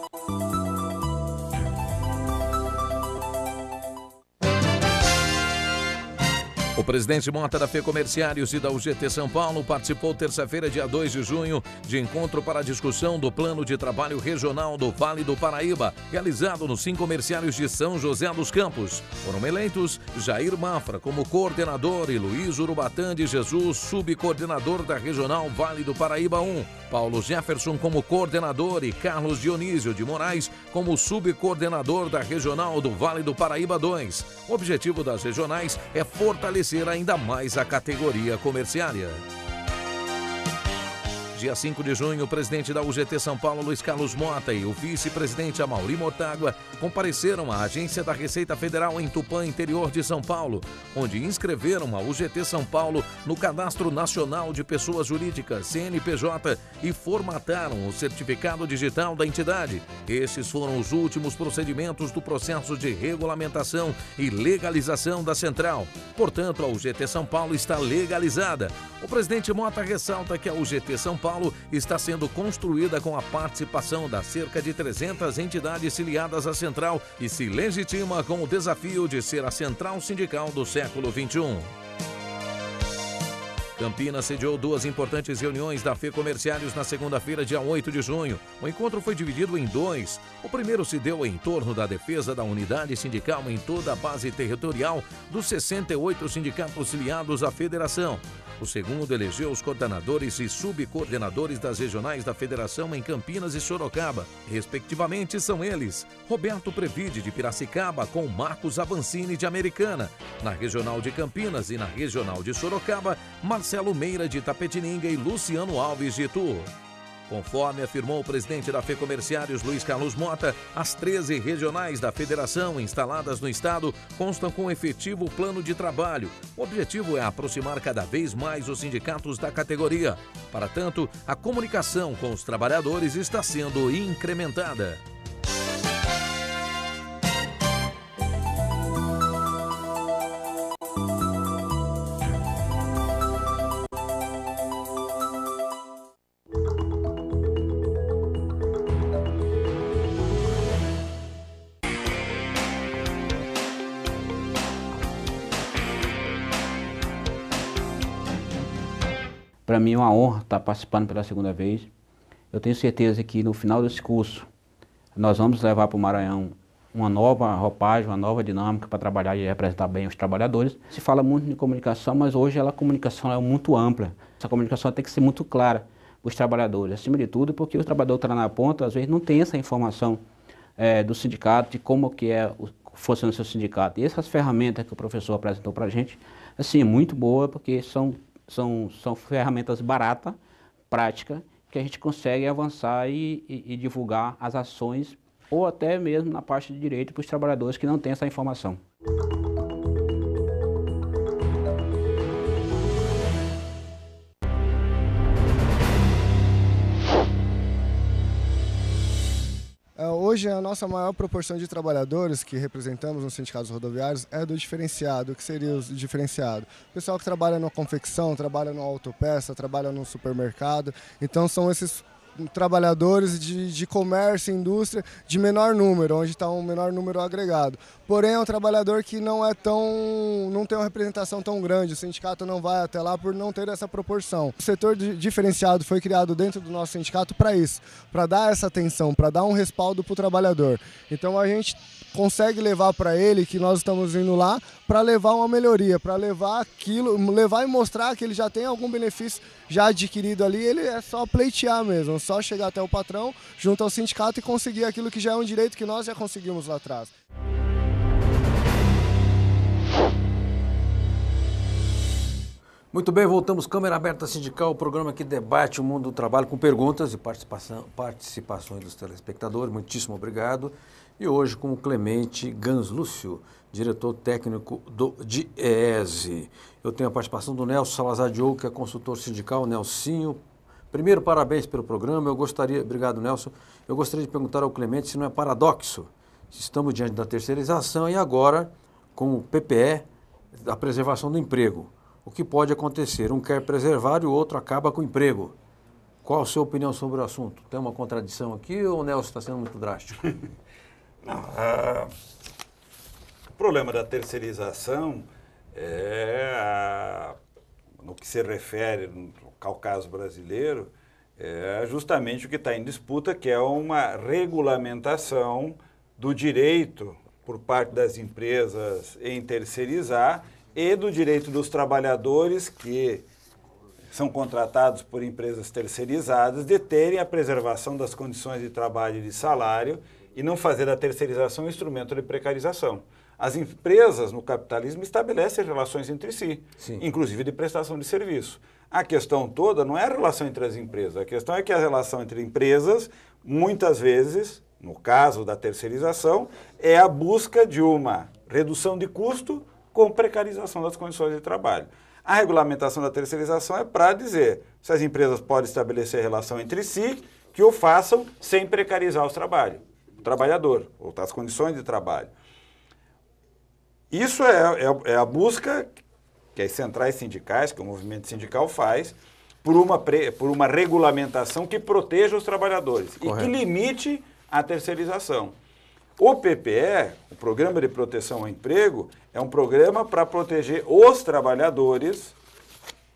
Speaker 5: O presidente Mota da Fê Comerciários e da UGT São Paulo participou terça-feira, dia 2 de junho, de encontro para discussão do Plano de Trabalho Regional do Vale do Paraíba, realizado nos cinco comerciários de São José dos Campos. Foram eleitos Jair Mafra como coordenador e Luiz Urubatã de Jesus, subcoordenador da Regional Vale do Paraíba 1, Paulo Jefferson como coordenador e Carlos Dionísio de Moraes como subcoordenador da Regional do Vale do Paraíba 2. O objetivo das regionais é fortalecer fortalecer ainda mais a categoria comerciária. Dia 5 de junho, o presidente da UGT São Paulo, Luiz Carlos Mota, e o vice-presidente Amauri Mortágua compareceram à Agência da Receita Federal em Tupã, interior de São Paulo, onde inscreveram a UGT São Paulo no Cadastro Nacional de Pessoas Jurídicas, CNPJ, e formataram o certificado digital da entidade. Esses foram os últimos procedimentos do processo de regulamentação e legalização da central. Portanto, a UGT São Paulo está legalizada. O presidente Mota ressalta que a UGT São Paulo Paulo está sendo construída com a participação das cerca de 300 entidades filiadas à central e se legitima com o desafio de ser a central sindical do século XXI. Campinas sediou duas importantes reuniões da Fê Comerciários na segunda-feira, dia 8 de junho. O encontro foi dividido em dois. O primeiro se deu em torno da defesa da unidade sindical em toda a base territorial dos 68 sindicatos filiados à federação. O segundo elegeu os coordenadores e subcoordenadores das regionais da Federação em Campinas e Sorocaba. Respectivamente, são eles Roberto Previde, de Piracicaba, com Marcos Avancini, de Americana. Na Regional de Campinas e na Regional de Sorocaba, Marcelo Meira, de Tapetininga e Luciano Alves de Itu. Conforme afirmou o presidente da Fê Comerciários, Luiz Carlos Mota, as 13 regionais da federação instaladas no estado constam com efetivo plano de trabalho. O objetivo é aproximar cada vez mais os sindicatos da categoria. Para tanto, a comunicação com os trabalhadores está sendo incrementada.
Speaker 2: mim é uma honra estar participando pela segunda vez. Eu tenho certeza que no final desse curso nós vamos levar para o Maranhão uma nova roupagem, uma nova dinâmica para trabalhar e representar bem os trabalhadores. Se fala muito de comunicação, mas hoje ela, a comunicação é muito ampla. Essa comunicação tem que ser muito clara para os trabalhadores, acima de tudo, porque o trabalhador está na ponta, às vezes não tem essa informação é, do sindicato, de como que é o, funciona o seu sindicato. E essas ferramentas que o professor apresentou para a gente, assim, é muito boa, porque são são, são ferramentas baratas, práticas, que a gente consegue avançar e, e, e divulgar as ações ou até mesmo na parte de direito para os trabalhadores que não têm essa informação.
Speaker 3: Hoje, a nossa maior proporção de trabalhadores que representamos nos sindicatos rodoviários é do diferenciado. que seria o diferenciado? O pessoal que trabalha na confecção, trabalha no autopeça, trabalha no supermercado. Então, são esses trabalhadores de, de comércio e indústria de menor número, onde está um menor número agregado. Porém, é um trabalhador que não é tão. não tem uma representação tão grande, o sindicato não vai até lá por não ter essa proporção. O setor diferenciado foi criado dentro do nosso sindicato para isso, para dar essa atenção, para dar um respaldo para o trabalhador. Então a gente consegue levar para ele que nós estamos indo lá para levar uma melhoria, para levar aquilo, levar e mostrar que ele já tem algum benefício já adquirido ali, ele é só pleitear mesmo, só chegar até o patrão, junto ao sindicato e conseguir aquilo que já é um direito que nós já conseguimos lá atrás.
Speaker 1: Muito bem, voltamos. câmera Aberta Sindical, o programa que debate o mundo do trabalho com perguntas e participações dos telespectadores. Muitíssimo obrigado e hoje com o Clemente Ganslúcio, diretor técnico do DIESE. Eu tenho a participação do Nelson Salazar Diogo, que é consultor sindical, Nelsinho. Primeiro, parabéns pelo programa. Eu gostaria, obrigado Nelson, eu gostaria de perguntar ao Clemente se não é paradoxo. Estamos diante da terceirização e agora com o PPE, da preservação do emprego. O que pode acontecer? Um quer preservar e o outro acaba com o emprego. Qual a sua opinião sobre o assunto? Tem uma contradição aqui ou o Nelson está sendo muito drástico?
Speaker 2: Não, a... O problema da terceirização é, a... no que se refere ao caso brasileiro, é justamente o que está em disputa, que é uma regulamentação do direito por parte das empresas em terceirizar e do direito dos trabalhadores que são contratados por empresas terceirizadas de terem a preservação das condições de trabalho e de salário e não fazer da terceirização um instrumento de precarização. As empresas no capitalismo estabelecem relações entre si, Sim. inclusive de prestação de serviço. A questão toda não é a relação entre as empresas, a questão é que a relação entre empresas, muitas vezes, no caso da terceirização, é a busca de uma redução de custo com precarização das condições de trabalho. A regulamentação da terceirização é para dizer se as empresas podem estabelecer relação entre si, que o façam sem precarizar os trabalhos o trabalhador, ou as condições de trabalho. Isso é, é, é a busca que as centrais sindicais, que o movimento sindical faz, por uma, pre, por uma regulamentação que proteja os trabalhadores Correto. e que limite a terceirização. O PPE, o Programa de Proteção ao Emprego, é um programa para proteger os trabalhadores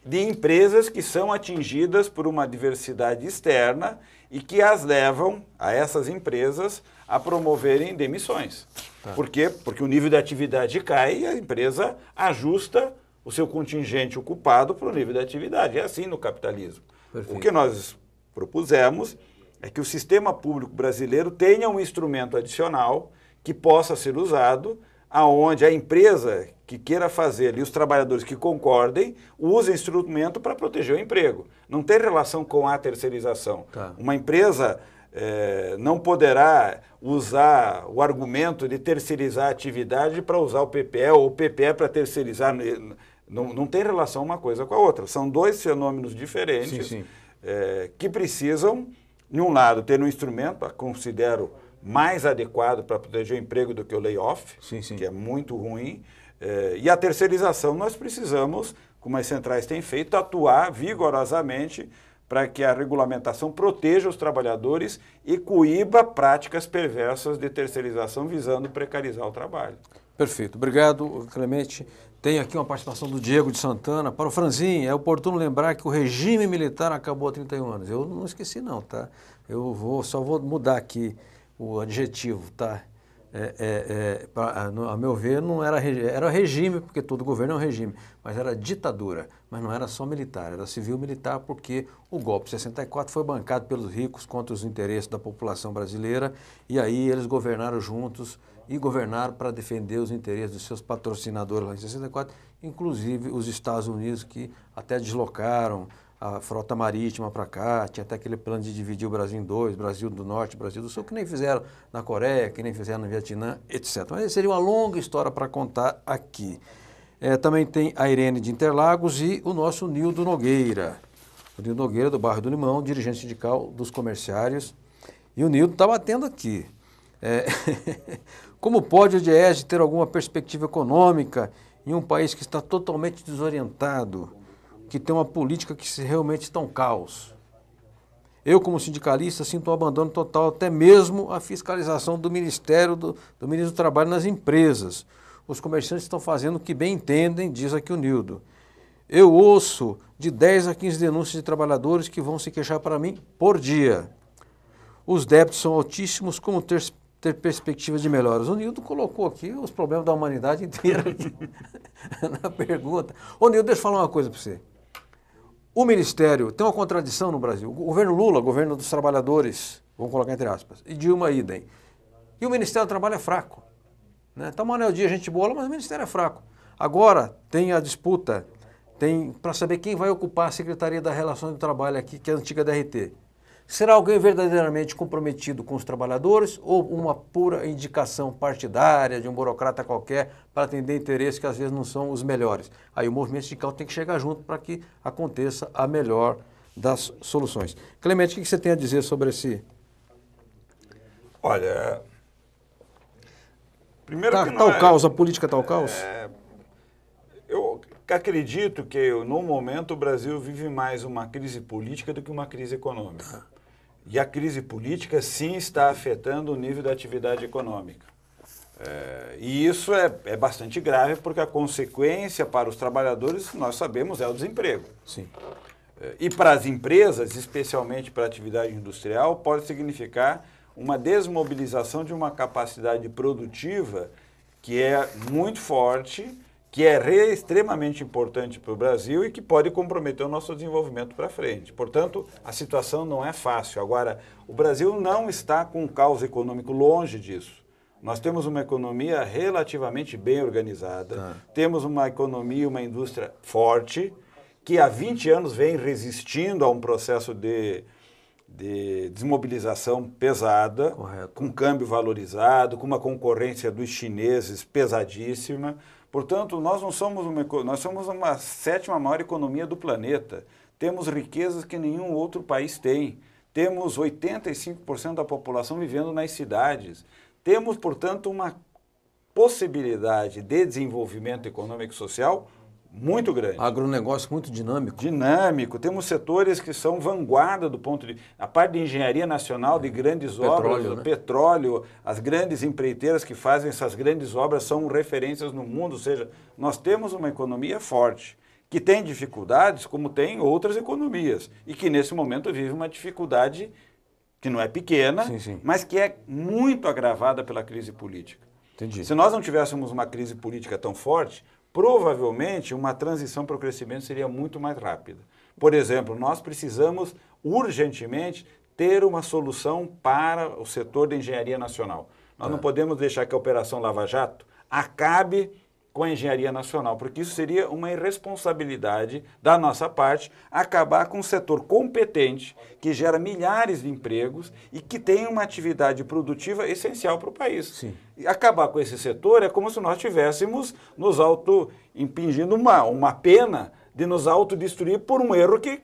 Speaker 2: de empresas que são atingidas por uma diversidade externa e que as levam a essas empresas a promoverem demissões. Tá. Por quê? Porque o nível de atividade cai e a empresa ajusta o seu contingente ocupado para o nível de atividade. É assim no capitalismo. Perfeito. O que nós propusemos é que o sistema público brasileiro tenha um instrumento adicional que possa ser usado aonde a empresa que queira fazer e os trabalhadores que concordem usem instrumento para proteger o emprego. Não tem relação com a terceirização. Tá. Uma empresa é, não poderá usar o argumento de terceirizar a atividade para usar o PPE ou o PPE para terceirizar. Não, não tem relação uma coisa com a outra. São dois fenômenos diferentes sim, sim. É, que precisam, de um lado, ter um instrumento, considero mais adequado para proteger o emprego do que o layoff, sim, sim. que é muito ruim. É, e a terceirização, nós precisamos, como as centrais têm feito, atuar vigorosamente para que a regulamentação proteja os trabalhadores e coíba práticas perversas de terceirização visando precarizar o trabalho.
Speaker 1: Perfeito. Obrigado, Clemente. Tem aqui uma participação do Diego de Santana. Para o Franzin, é oportuno lembrar que o regime militar acabou há 31 anos. Eu não esqueci não, tá? Eu vou, só vou mudar aqui o adjetivo, tá? É, é, é, pra, a meu ver, não era, era regime, porque todo governo é um regime, mas era ditadura, mas não era só militar, era civil-militar, porque o golpe de 64 foi bancado pelos ricos contra os interesses da população brasileira, e aí eles governaram juntos e governaram para defender os interesses dos seus patrocinadores lá em 64, inclusive os Estados Unidos, que até deslocaram a frota marítima para cá, tinha até aquele plano de dividir o Brasil em dois, Brasil do Norte, Brasil do Sul, que nem fizeram na Coreia, que nem fizeram no Vietnã, etc. Mas seria uma longa história para contar aqui. É, também tem a Irene de Interlagos e o nosso Nildo Nogueira. O Nildo Nogueira, do bairro do Limão, dirigente sindical dos comerciários. E o Nildo está batendo aqui. É... Como pode o DIESE ter alguma perspectiva econômica em um país que está totalmente desorientado? que tem uma política que realmente está um caos. Eu, como sindicalista, sinto um abandono total, até mesmo a fiscalização do Ministério do, do Ministro do Trabalho nas empresas. Os comerciantes estão fazendo o que bem entendem, diz aqui o Nildo. Eu ouço de 10 a 15 denúncias de trabalhadores que vão se queixar para mim por dia. Os débitos são altíssimos, como ter, ter perspectivas de melhoras? O Nildo colocou aqui os problemas da humanidade inteira na pergunta. Ô Nildo, deixa eu falar uma coisa para você. O Ministério tem uma contradição no Brasil. O governo Lula, governo dos trabalhadores, vamos colocar entre aspas, e Dilma idem. E o Ministério do Trabalho é fraco. Né? Tá uma Manuel Dias, gente boa, mas o Ministério é fraco. Agora tem a disputa, tem para saber quem vai ocupar a Secretaria da Relações do Trabalho aqui, que é a antiga DRT. Será alguém verdadeiramente comprometido com os trabalhadores ou uma pura indicação partidária de um burocrata qualquer para atender interesses que às vezes não são os melhores? Aí o movimento sindical tem que chegar junto para que aconteça a melhor das soluções. Clemente, o que você tem a dizer sobre esse?
Speaker 2: Olha, primeiro tá, que tal é, caos, a política é tal caos. É, eu acredito que no momento o Brasil vive mais uma crise política do que uma crise econômica. E a crise política, sim, está afetando o nível da atividade econômica. É, e isso é, é bastante grave, porque a consequência para os trabalhadores, nós sabemos, é o desemprego. Sim. É, e para as empresas, especialmente para a atividade industrial, pode significar uma desmobilização de uma capacidade produtiva que é muito forte que é extremamente importante para o Brasil e que pode comprometer o nosso desenvolvimento para frente. Portanto, a situação não é fácil. Agora, o Brasil não está com um caos econômico longe disso. Nós temos uma economia relativamente bem organizada, tá. temos uma economia, uma indústria forte, que há 20 anos vem resistindo a um processo de, de desmobilização pesada, Correto. com câmbio valorizado, com uma concorrência dos chineses pesadíssima. Portanto, nós não somos uma, nós somos uma sétima maior economia do planeta. Temos riquezas que nenhum outro país tem. Temos 85% da população vivendo nas cidades. Temos, portanto, uma possibilidade de desenvolvimento econômico e social muito grande. Agronegócio muito dinâmico. Dinâmico. Temos setores que são vanguarda do ponto de. A parte de engenharia nacional, de é. grandes petróleo, obras, né? do petróleo, as grandes empreiteiras que fazem essas grandes obras são referências no mundo. Ou seja, nós temos uma economia forte, que tem dificuldades, como tem outras economias, e que nesse momento vive uma dificuldade que não é pequena, sim, sim. mas que é muito agravada pela crise política. Entendi. Se nós não tivéssemos uma crise política tão forte, provavelmente uma transição para o crescimento seria muito mais rápida. Por exemplo, nós precisamos urgentemente ter uma solução para o setor da engenharia nacional. Nós é. não podemos deixar que a Operação Lava Jato acabe com a engenharia nacional, porque isso seria uma irresponsabilidade da nossa parte acabar com um setor competente que gera milhares de empregos e que tem uma atividade produtiva essencial para o país. Sim. E acabar com esse setor é como se nós tivéssemos nos auto impingindo uma, uma pena de nos autodestruir por um erro que,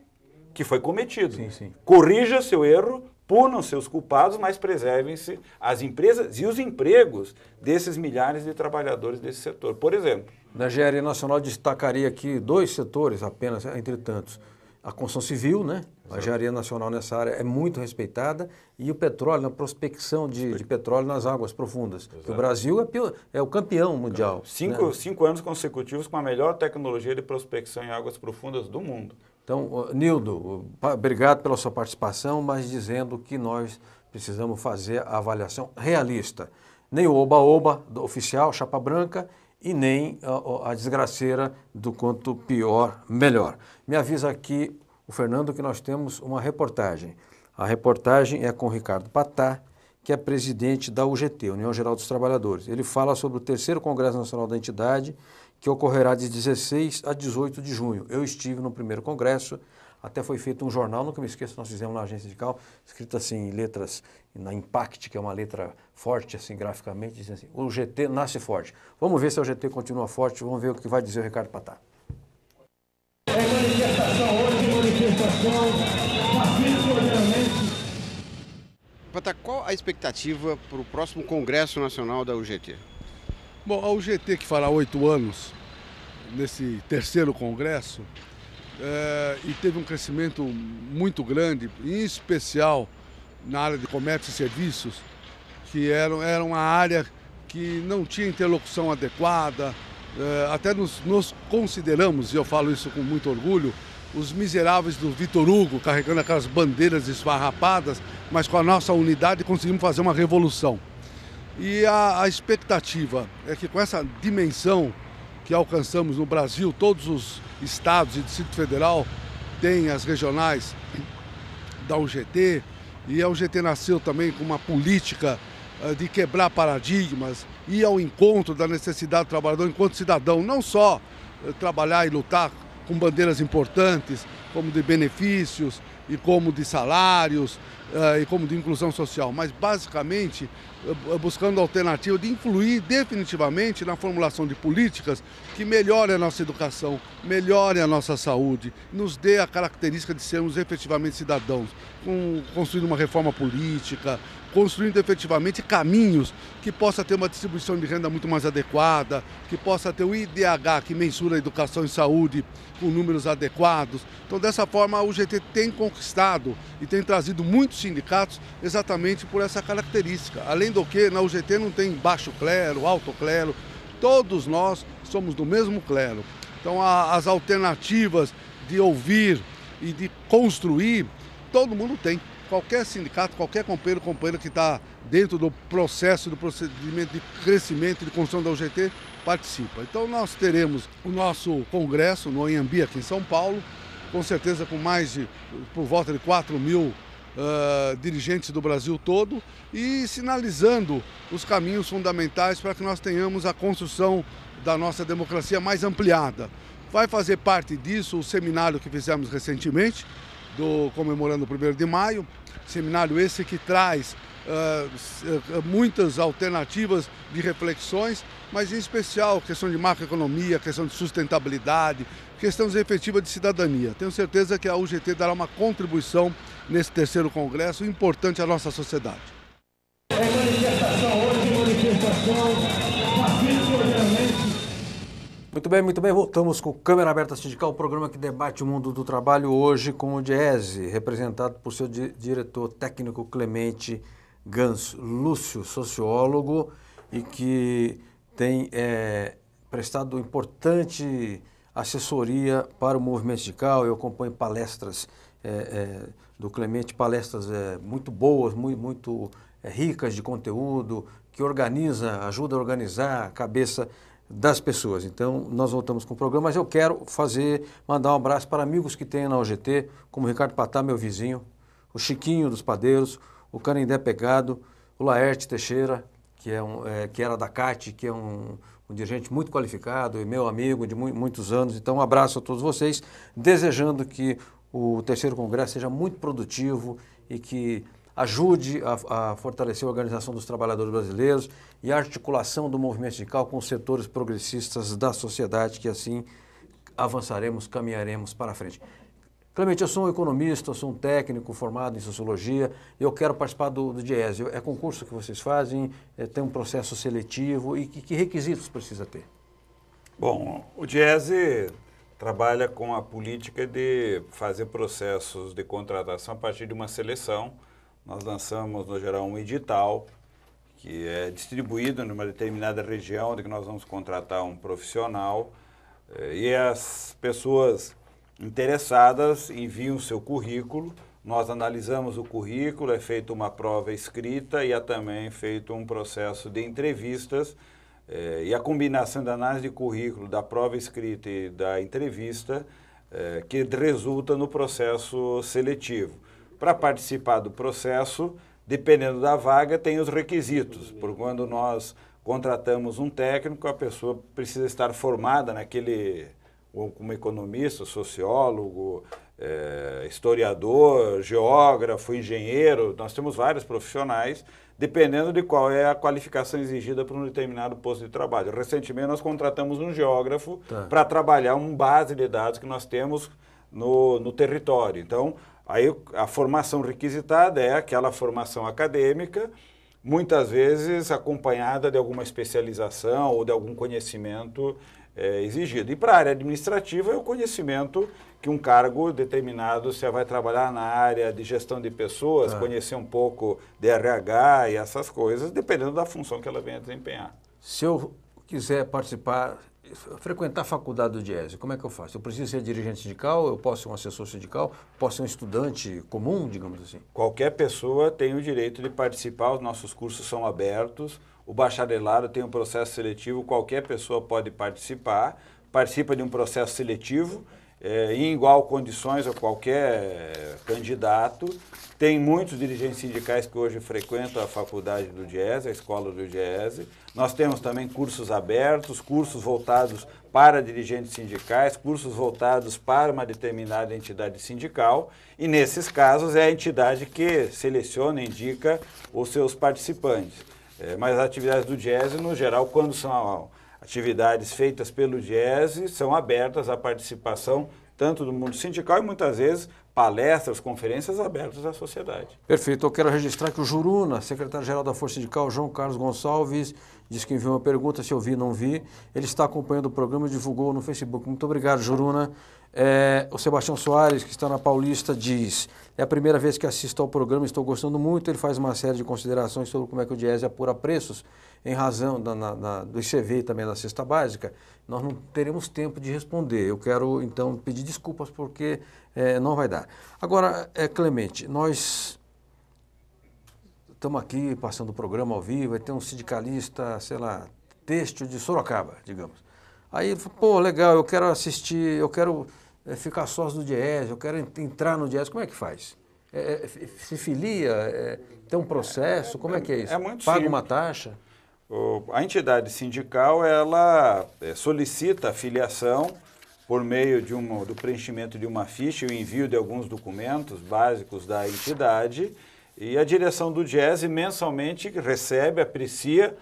Speaker 2: que foi cometido. Sim, sim. Corrija seu erro, punam seus culpados, mas preservem-se as empresas e os empregos desses milhares de trabalhadores desse setor. Por exemplo.
Speaker 1: Na engenharia Nacional destacaria aqui dois setores apenas, é, entre tantos. A construção civil, né? Exato. A engenharia nacional nessa área é muito respeitada e o petróleo, na prospecção de, de petróleo nas águas profundas. O Brasil é, pior, é, o campeão mundial. Cinco, né?
Speaker 2: cinco anos consecutivos com a melhor tecnologia de prospecção em águas profundas do mundo.
Speaker 1: Então, Nildo, obrigado pela sua participação, mas dizendo que nós precisamos fazer a avaliação realista. Nem o oba-oba oficial, chapa branca, e nem a, a desgraceira do quanto pior, melhor. Me avisa aqui o Fernando que nós temos uma reportagem. A reportagem é com o Ricardo Patá, que é presidente da UGT, União Geral dos Trabalhadores. Ele fala sobre o terceiro Congresso Nacional da entidade que ocorrerá de 16 a 18 de junho. Eu estive no primeiro congresso, até foi feito um jornal, nunca me esqueço, nós fizemos na agência de cal, escrito assim em letras, na Impact, que é uma letra forte, assim, graficamente, dizendo assim, o GT nasce forte. Vamos ver se o GT continua forte, vamos ver o que vai dizer o Ricardo Patá.
Speaker 3: É manifestação hoje, manifestação
Speaker 2: Patá, qual a expectativa para o próximo Congresso Nacional da UGT?
Speaker 3: Bom, a UGT que fará oito anos nesse terceiro congresso é, e teve um crescimento muito grande, em especial na área de comércio e serviços, que era, era uma área que não tinha interlocução adequada, é, até nos, nos consideramos, e eu falo isso com muito orgulho, os miseráveis do Vitor Hugo, carregando aquelas bandeiras esfarrapadas, mas com a nossa unidade conseguimos fazer uma revolução. E a, a expectativa é que com essa dimensão que alcançamos no Brasil, todos os estados e Distrito Federal têm as regionais da UGT, e a UGT nasceu também com uma política eh, de quebrar paradigmas, ir ao encontro da necessidade do trabalhador enquanto cidadão, não só eh, trabalhar e lutar com bandeiras importantes, como de benefícios, e como de salários eh, e como de inclusão social, mas basicamente eh, buscando alternativa de influir definitivamente na formulação de políticas que melhore a nossa educação, melhore a nossa saúde, nos dê a característica de sermos efetivamente cidadãos, com, construindo uma reforma política, construindo efetivamente caminhos que possa ter uma distribuição de renda muito mais adequada, que possa ter o IDH que mensura educação e saúde com números adequados. Então, dessa forma, a UGT tem conquistado e tem trazido muitos sindicatos exatamente por essa característica. Além do que, na né, UGT não tem baixo clero, alto clero, todos nós somos do mesmo clero. Então, as alternativas de ouvir e de construir, todo mundo tem qualquer sindicato, qualquer companheiro companheira que está dentro do processo, do procedimento de crescimento e de construção da UGT, participa. Então nós teremos o nosso congresso no Anhembi, aqui em São Paulo, com certeza com mais de, por volta de 4 mil uh, dirigentes do Brasil todo e sinalizando os caminhos fundamentais para que nós tenhamos a construção da nossa democracia mais ampliada. Vai fazer parte disso o seminário que fizemos recentemente, do comemorando o 1 de maio, Seminário esse que traz uh, muitas alternativas de reflexões, mas em especial questão de macroeconomia, questão de sustentabilidade, questões efetivas de cidadania. Tenho certeza que a UGT dará uma contribuição nesse terceiro congresso importante à nossa sociedade. É manifestação hoje, manifestação
Speaker 1: muito bem, muito bem. Voltamos com Câmera Aberta Sindical, o programa que debate o mundo do trabalho hoje com o Diese, representado por seu di diretor técnico Clemente Gans Lúcio, sociólogo, e que tem é, prestado importante assessoria para o movimento sindical. Eu acompanho palestras é, é, do Clemente, palestras é, muito boas, muito, muito é, ricas de conteúdo, que organiza, ajuda a organizar a cabeça das pessoas. Então, nós voltamos com o programa, mas eu quero fazer, mandar um abraço para amigos que tenho na OGT, como o Ricardo Patá, meu vizinho, o Chiquinho dos Padeiros, o Canindé Pegado, o Laerte Teixeira, que, é um, é, que era da CAT, que é um, um dirigente muito qualificado e meu amigo de mu muitos anos. Então, um abraço a todos vocês, desejando que o terceiro congresso seja muito produtivo e que ajude a, a, fortalecer a organização dos trabalhadores brasileiros e a articulação do movimento sindical com os setores progressistas da sociedade, que assim avançaremos, caminharemos para frente. Clemente, eu sou um economista, eu sou um técnico formado em sociologia, eu quero participar do, do DIES. É concurso que vocês fazem? É, tem um processo seletivo? E que, que
Speaker 2: requisitos precisa ter? Bom, o DIESE trabalha com a política de fazer processos de contratação a partir de uma seleção nós lançamos no geral um edital que é distribuído numa determinada região de que nós vamos contratar um profissional eh, e as pessoas interessadas enviam seu currículo, nós analisamos o currículo, é feita uma prova escrita e é também feito um processo de entrevistas eh, e a combinação da análise de currículo, da prova escrita e da entrevista eh, que resulta no processo seletivo. Para participar do processo, dependendo da vaga, tem os requisitos. Por quando nós contratamos um técnico, a pessoa precisa estar formada naquele, como economista, sociólogo, é, historiador, geógrafo, engenheiro, nós temos vários profissionais, dependendo de qual é a qualificação exigida para um determinado posto de trabalho. Recentemente nós contratamos um geógrafo tá. para trabalhar uma base de dados que nós temos no, no território. Então, Aí a formação requisitada é aquela formação acadêmica, muitas vezes acompanhada de alguma especialização ou de algum conhecimento é, exigido. E para a área administrativa é o conhecimento que um cargo determinado, você vai trabalhar na área de gestão de pessoas, ah. conhecer um pouco de RH e essas coisas, dependendo da função que ela venha a desempenhar.
Speaker 1: Se eu quiser participar frequentar a faculdade do Diese, como é que eu faço? Eu preciso ser dirigente sindical? Eu posso ser um assessor sindical? Posso ser um estudante comum, digamos assim?
Speaker 2: Qualquer pessoa tem o direito de participar, os nossos cursos são abertos, o bacharelado tem um processo seletivo, qualquer pessoa pode participar, participa de um processo seletivo é, em igual condições a qualquer candidato. Tem muitos dirigentes sindicais que hoje frequentam a faculdade do Diese, a escola do Diese. Nós temos também cursos abertos, cursos voltados para dirigentes sindicais, cursos voltados para uma determinada entidade sindical. E nesses casos é a entidade que seleciona, indica os seus participantes. É, mas as atividades do Diese, no geral, quando são Atividades feitas pelo Diese são abertas à participação tanto do mundo sindical e muitas vezes palestras, conferências abertas à sociedade.
Speaker 1: Perfeito. Eu quero registrar que o Juruna, secretário-geral da Força Sindical, João Carlos Gonçalves, disse que enviou uma pergunta, se eu vi, não vi. Ele está acompanhando o programa e divulgou no Facebook. Muito obrigado, Juruna. É, o Sebastião Soares, que está na Paulista, diz: É a primeira vez que assisto ao programa, estou gostando muito. Ele faz uma série de considerações sobre como é que o Diese apura preços, em razão da, na, na, do ICV e também da cesta básica. Nós não teremos tempo de responder. Eu quero, então, pedir desculpas porque é, não vai dar. Agora, é, Clemente, nós estamos aqui passando o programa ao vivo e tem um sindicalista, sei lá, têxtil de Sorocaba, digamos Aí ele falou, pô, legal, eu quero assistir, eu quero eh, ficar sócio do DIES eu quero entrar no DIES como é que faz? É, é, é, é se filia? tem um processo? como é que é isso? É muito Paga simples. uma
Speaker 2: taxa? O, a entidade sindical, ela eh, solicita a filiação por meio de um do preenchimento de uma ficha e o envio de alguns documentos básicos da entidade, e a direção do Diese mensalmente recebe, aprecia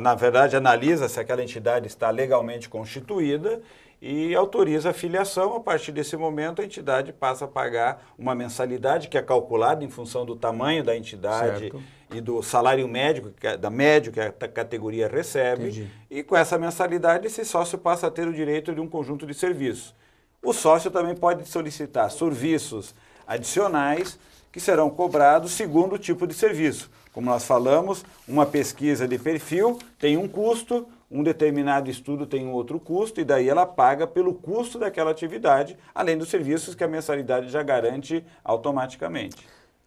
Speaker 2: na verdade, analisa se aquela entidade está legalmente constituída e autoriza a filiação. A partir desse momento, a entidade passa a pagar uma mensalidade que é calculada em função do tamanho da entidade certo. e do salário médio, é, da médio que a categoria recebe. Entendi. E com essa mensalidade, esse sócio passa a ter o direito de um conjunto de serviços. O sócio também pode solicitar serviços adicionais que serão cobrados segundo o tipo de serviço. Como nós falamos, uma pesquisa de perfil tem um custo, um determinado estudo tem um outro custo, e daí ela paga pelo custo daquela atividade, além dos serviços que a mensalidade já garante automaticamente.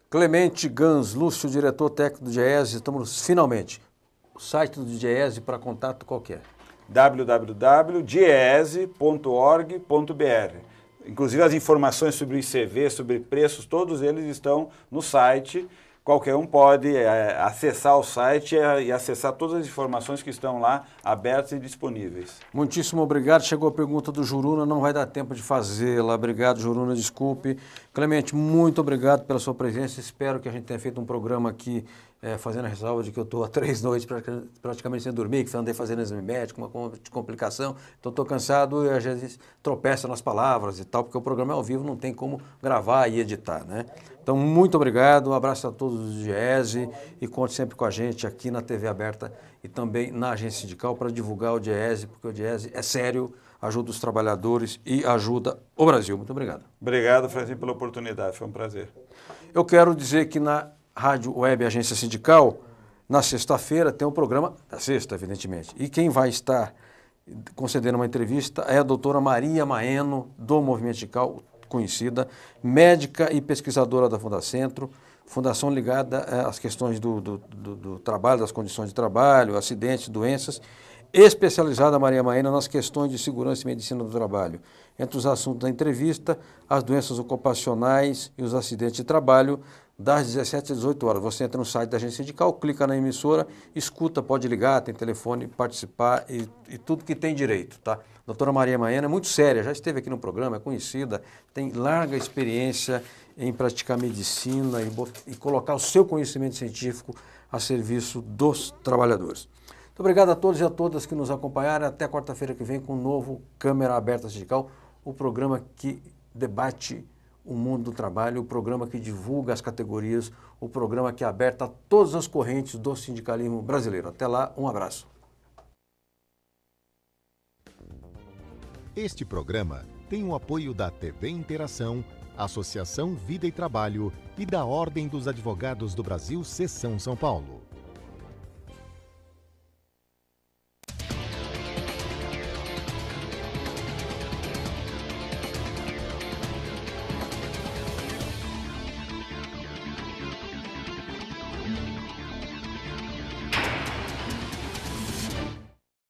Speaker 1: Clemente Gans, Lúcio, diretor técnico do GES, estamos finalmente.
Speaker 2: O site do GES para contato qualquer www.diese.org.br. Inclusive as informações sobre o ICV, sobre preços, todos eles estão no site qualquer um pode é, acessar o site é, e acessar todas as informações que estão lá abertas e disponíveis.
Speaker 1: Muitíssimo obrigado. Chegou a pergunta do Juruna, não vai dar tempo de fazê-la. Obrigado, Juruna, desculpe. Clemente, muito obrigado pela sua presença. Espero que a gente tenha feito um programa aqui é, fazendo a ressalva de que eu estou há três noites praticamente sem dormir, que andei fazendo exame médico, uma complicação. Então estou cansado e às vezes tropeça nas palavras e tal, porque o programa é ao vivo, não tem como gravar e editar, né? Então, muito obrigado, um abraço a todos do DIESE e conte sempre com a gente aqui na TV aberta e também na agência sindical para divulgar o DIESE, porque o DIESE é sério, ajuda os trabalhadores e ajuda o Brasil. Muito obrigado.
Speaker 2: Obrigado, Francisco, pela oportunidade, foi um prazer.
Speaker 1: Eu quero dizer que na Rádio Web Agência Sindical, na sexta-feira tem um programa, na sexta, evidentemente, e quem vai estar concedendo uma entrevista é a doutora Maria Maeno, do Movimento Sindical, conhecida, médica e pesquisadora da Fundacentro, fundação ligada eh, às questões do, do, do, do trabalho, das condições de trabalho, acidentes, doenças, especializada Maria Maena nas questões de segurança e medicina do trabalho. Entre os assuntos da entrevista, as doenças ocupacionais e os acidentes de trabalho, das 17 às 18 horas. Você entra no site da agência sindical, clica na emissora, escuta, pode ligar, tem telefone, participar e, e tudo que tem direito, tá? Doutora Maria Maiana é muito séria, já esteve aqui no programa, é conhecida, tem larga experiência em praticar medicina e, e colocar o seu conhecimento científico a serviço dos trabalhadores. Muito obrigado a todos e a todas que nos acompanharam. Até quarta-feira que vem com um novo Câmera Aberta Sindical, o programa que debate o Mundo do Trabalho, o programa que divulga as categorias, o programa que é aberto a todas as correntes do sindicalismo brasileiro. Até lá, um abraço.
Speaker 5: Este programa tem o apoio da TV Interação, Associação Vida e Trabalho e da Ordem dos Advogados do Brasil, Seção São Paulo.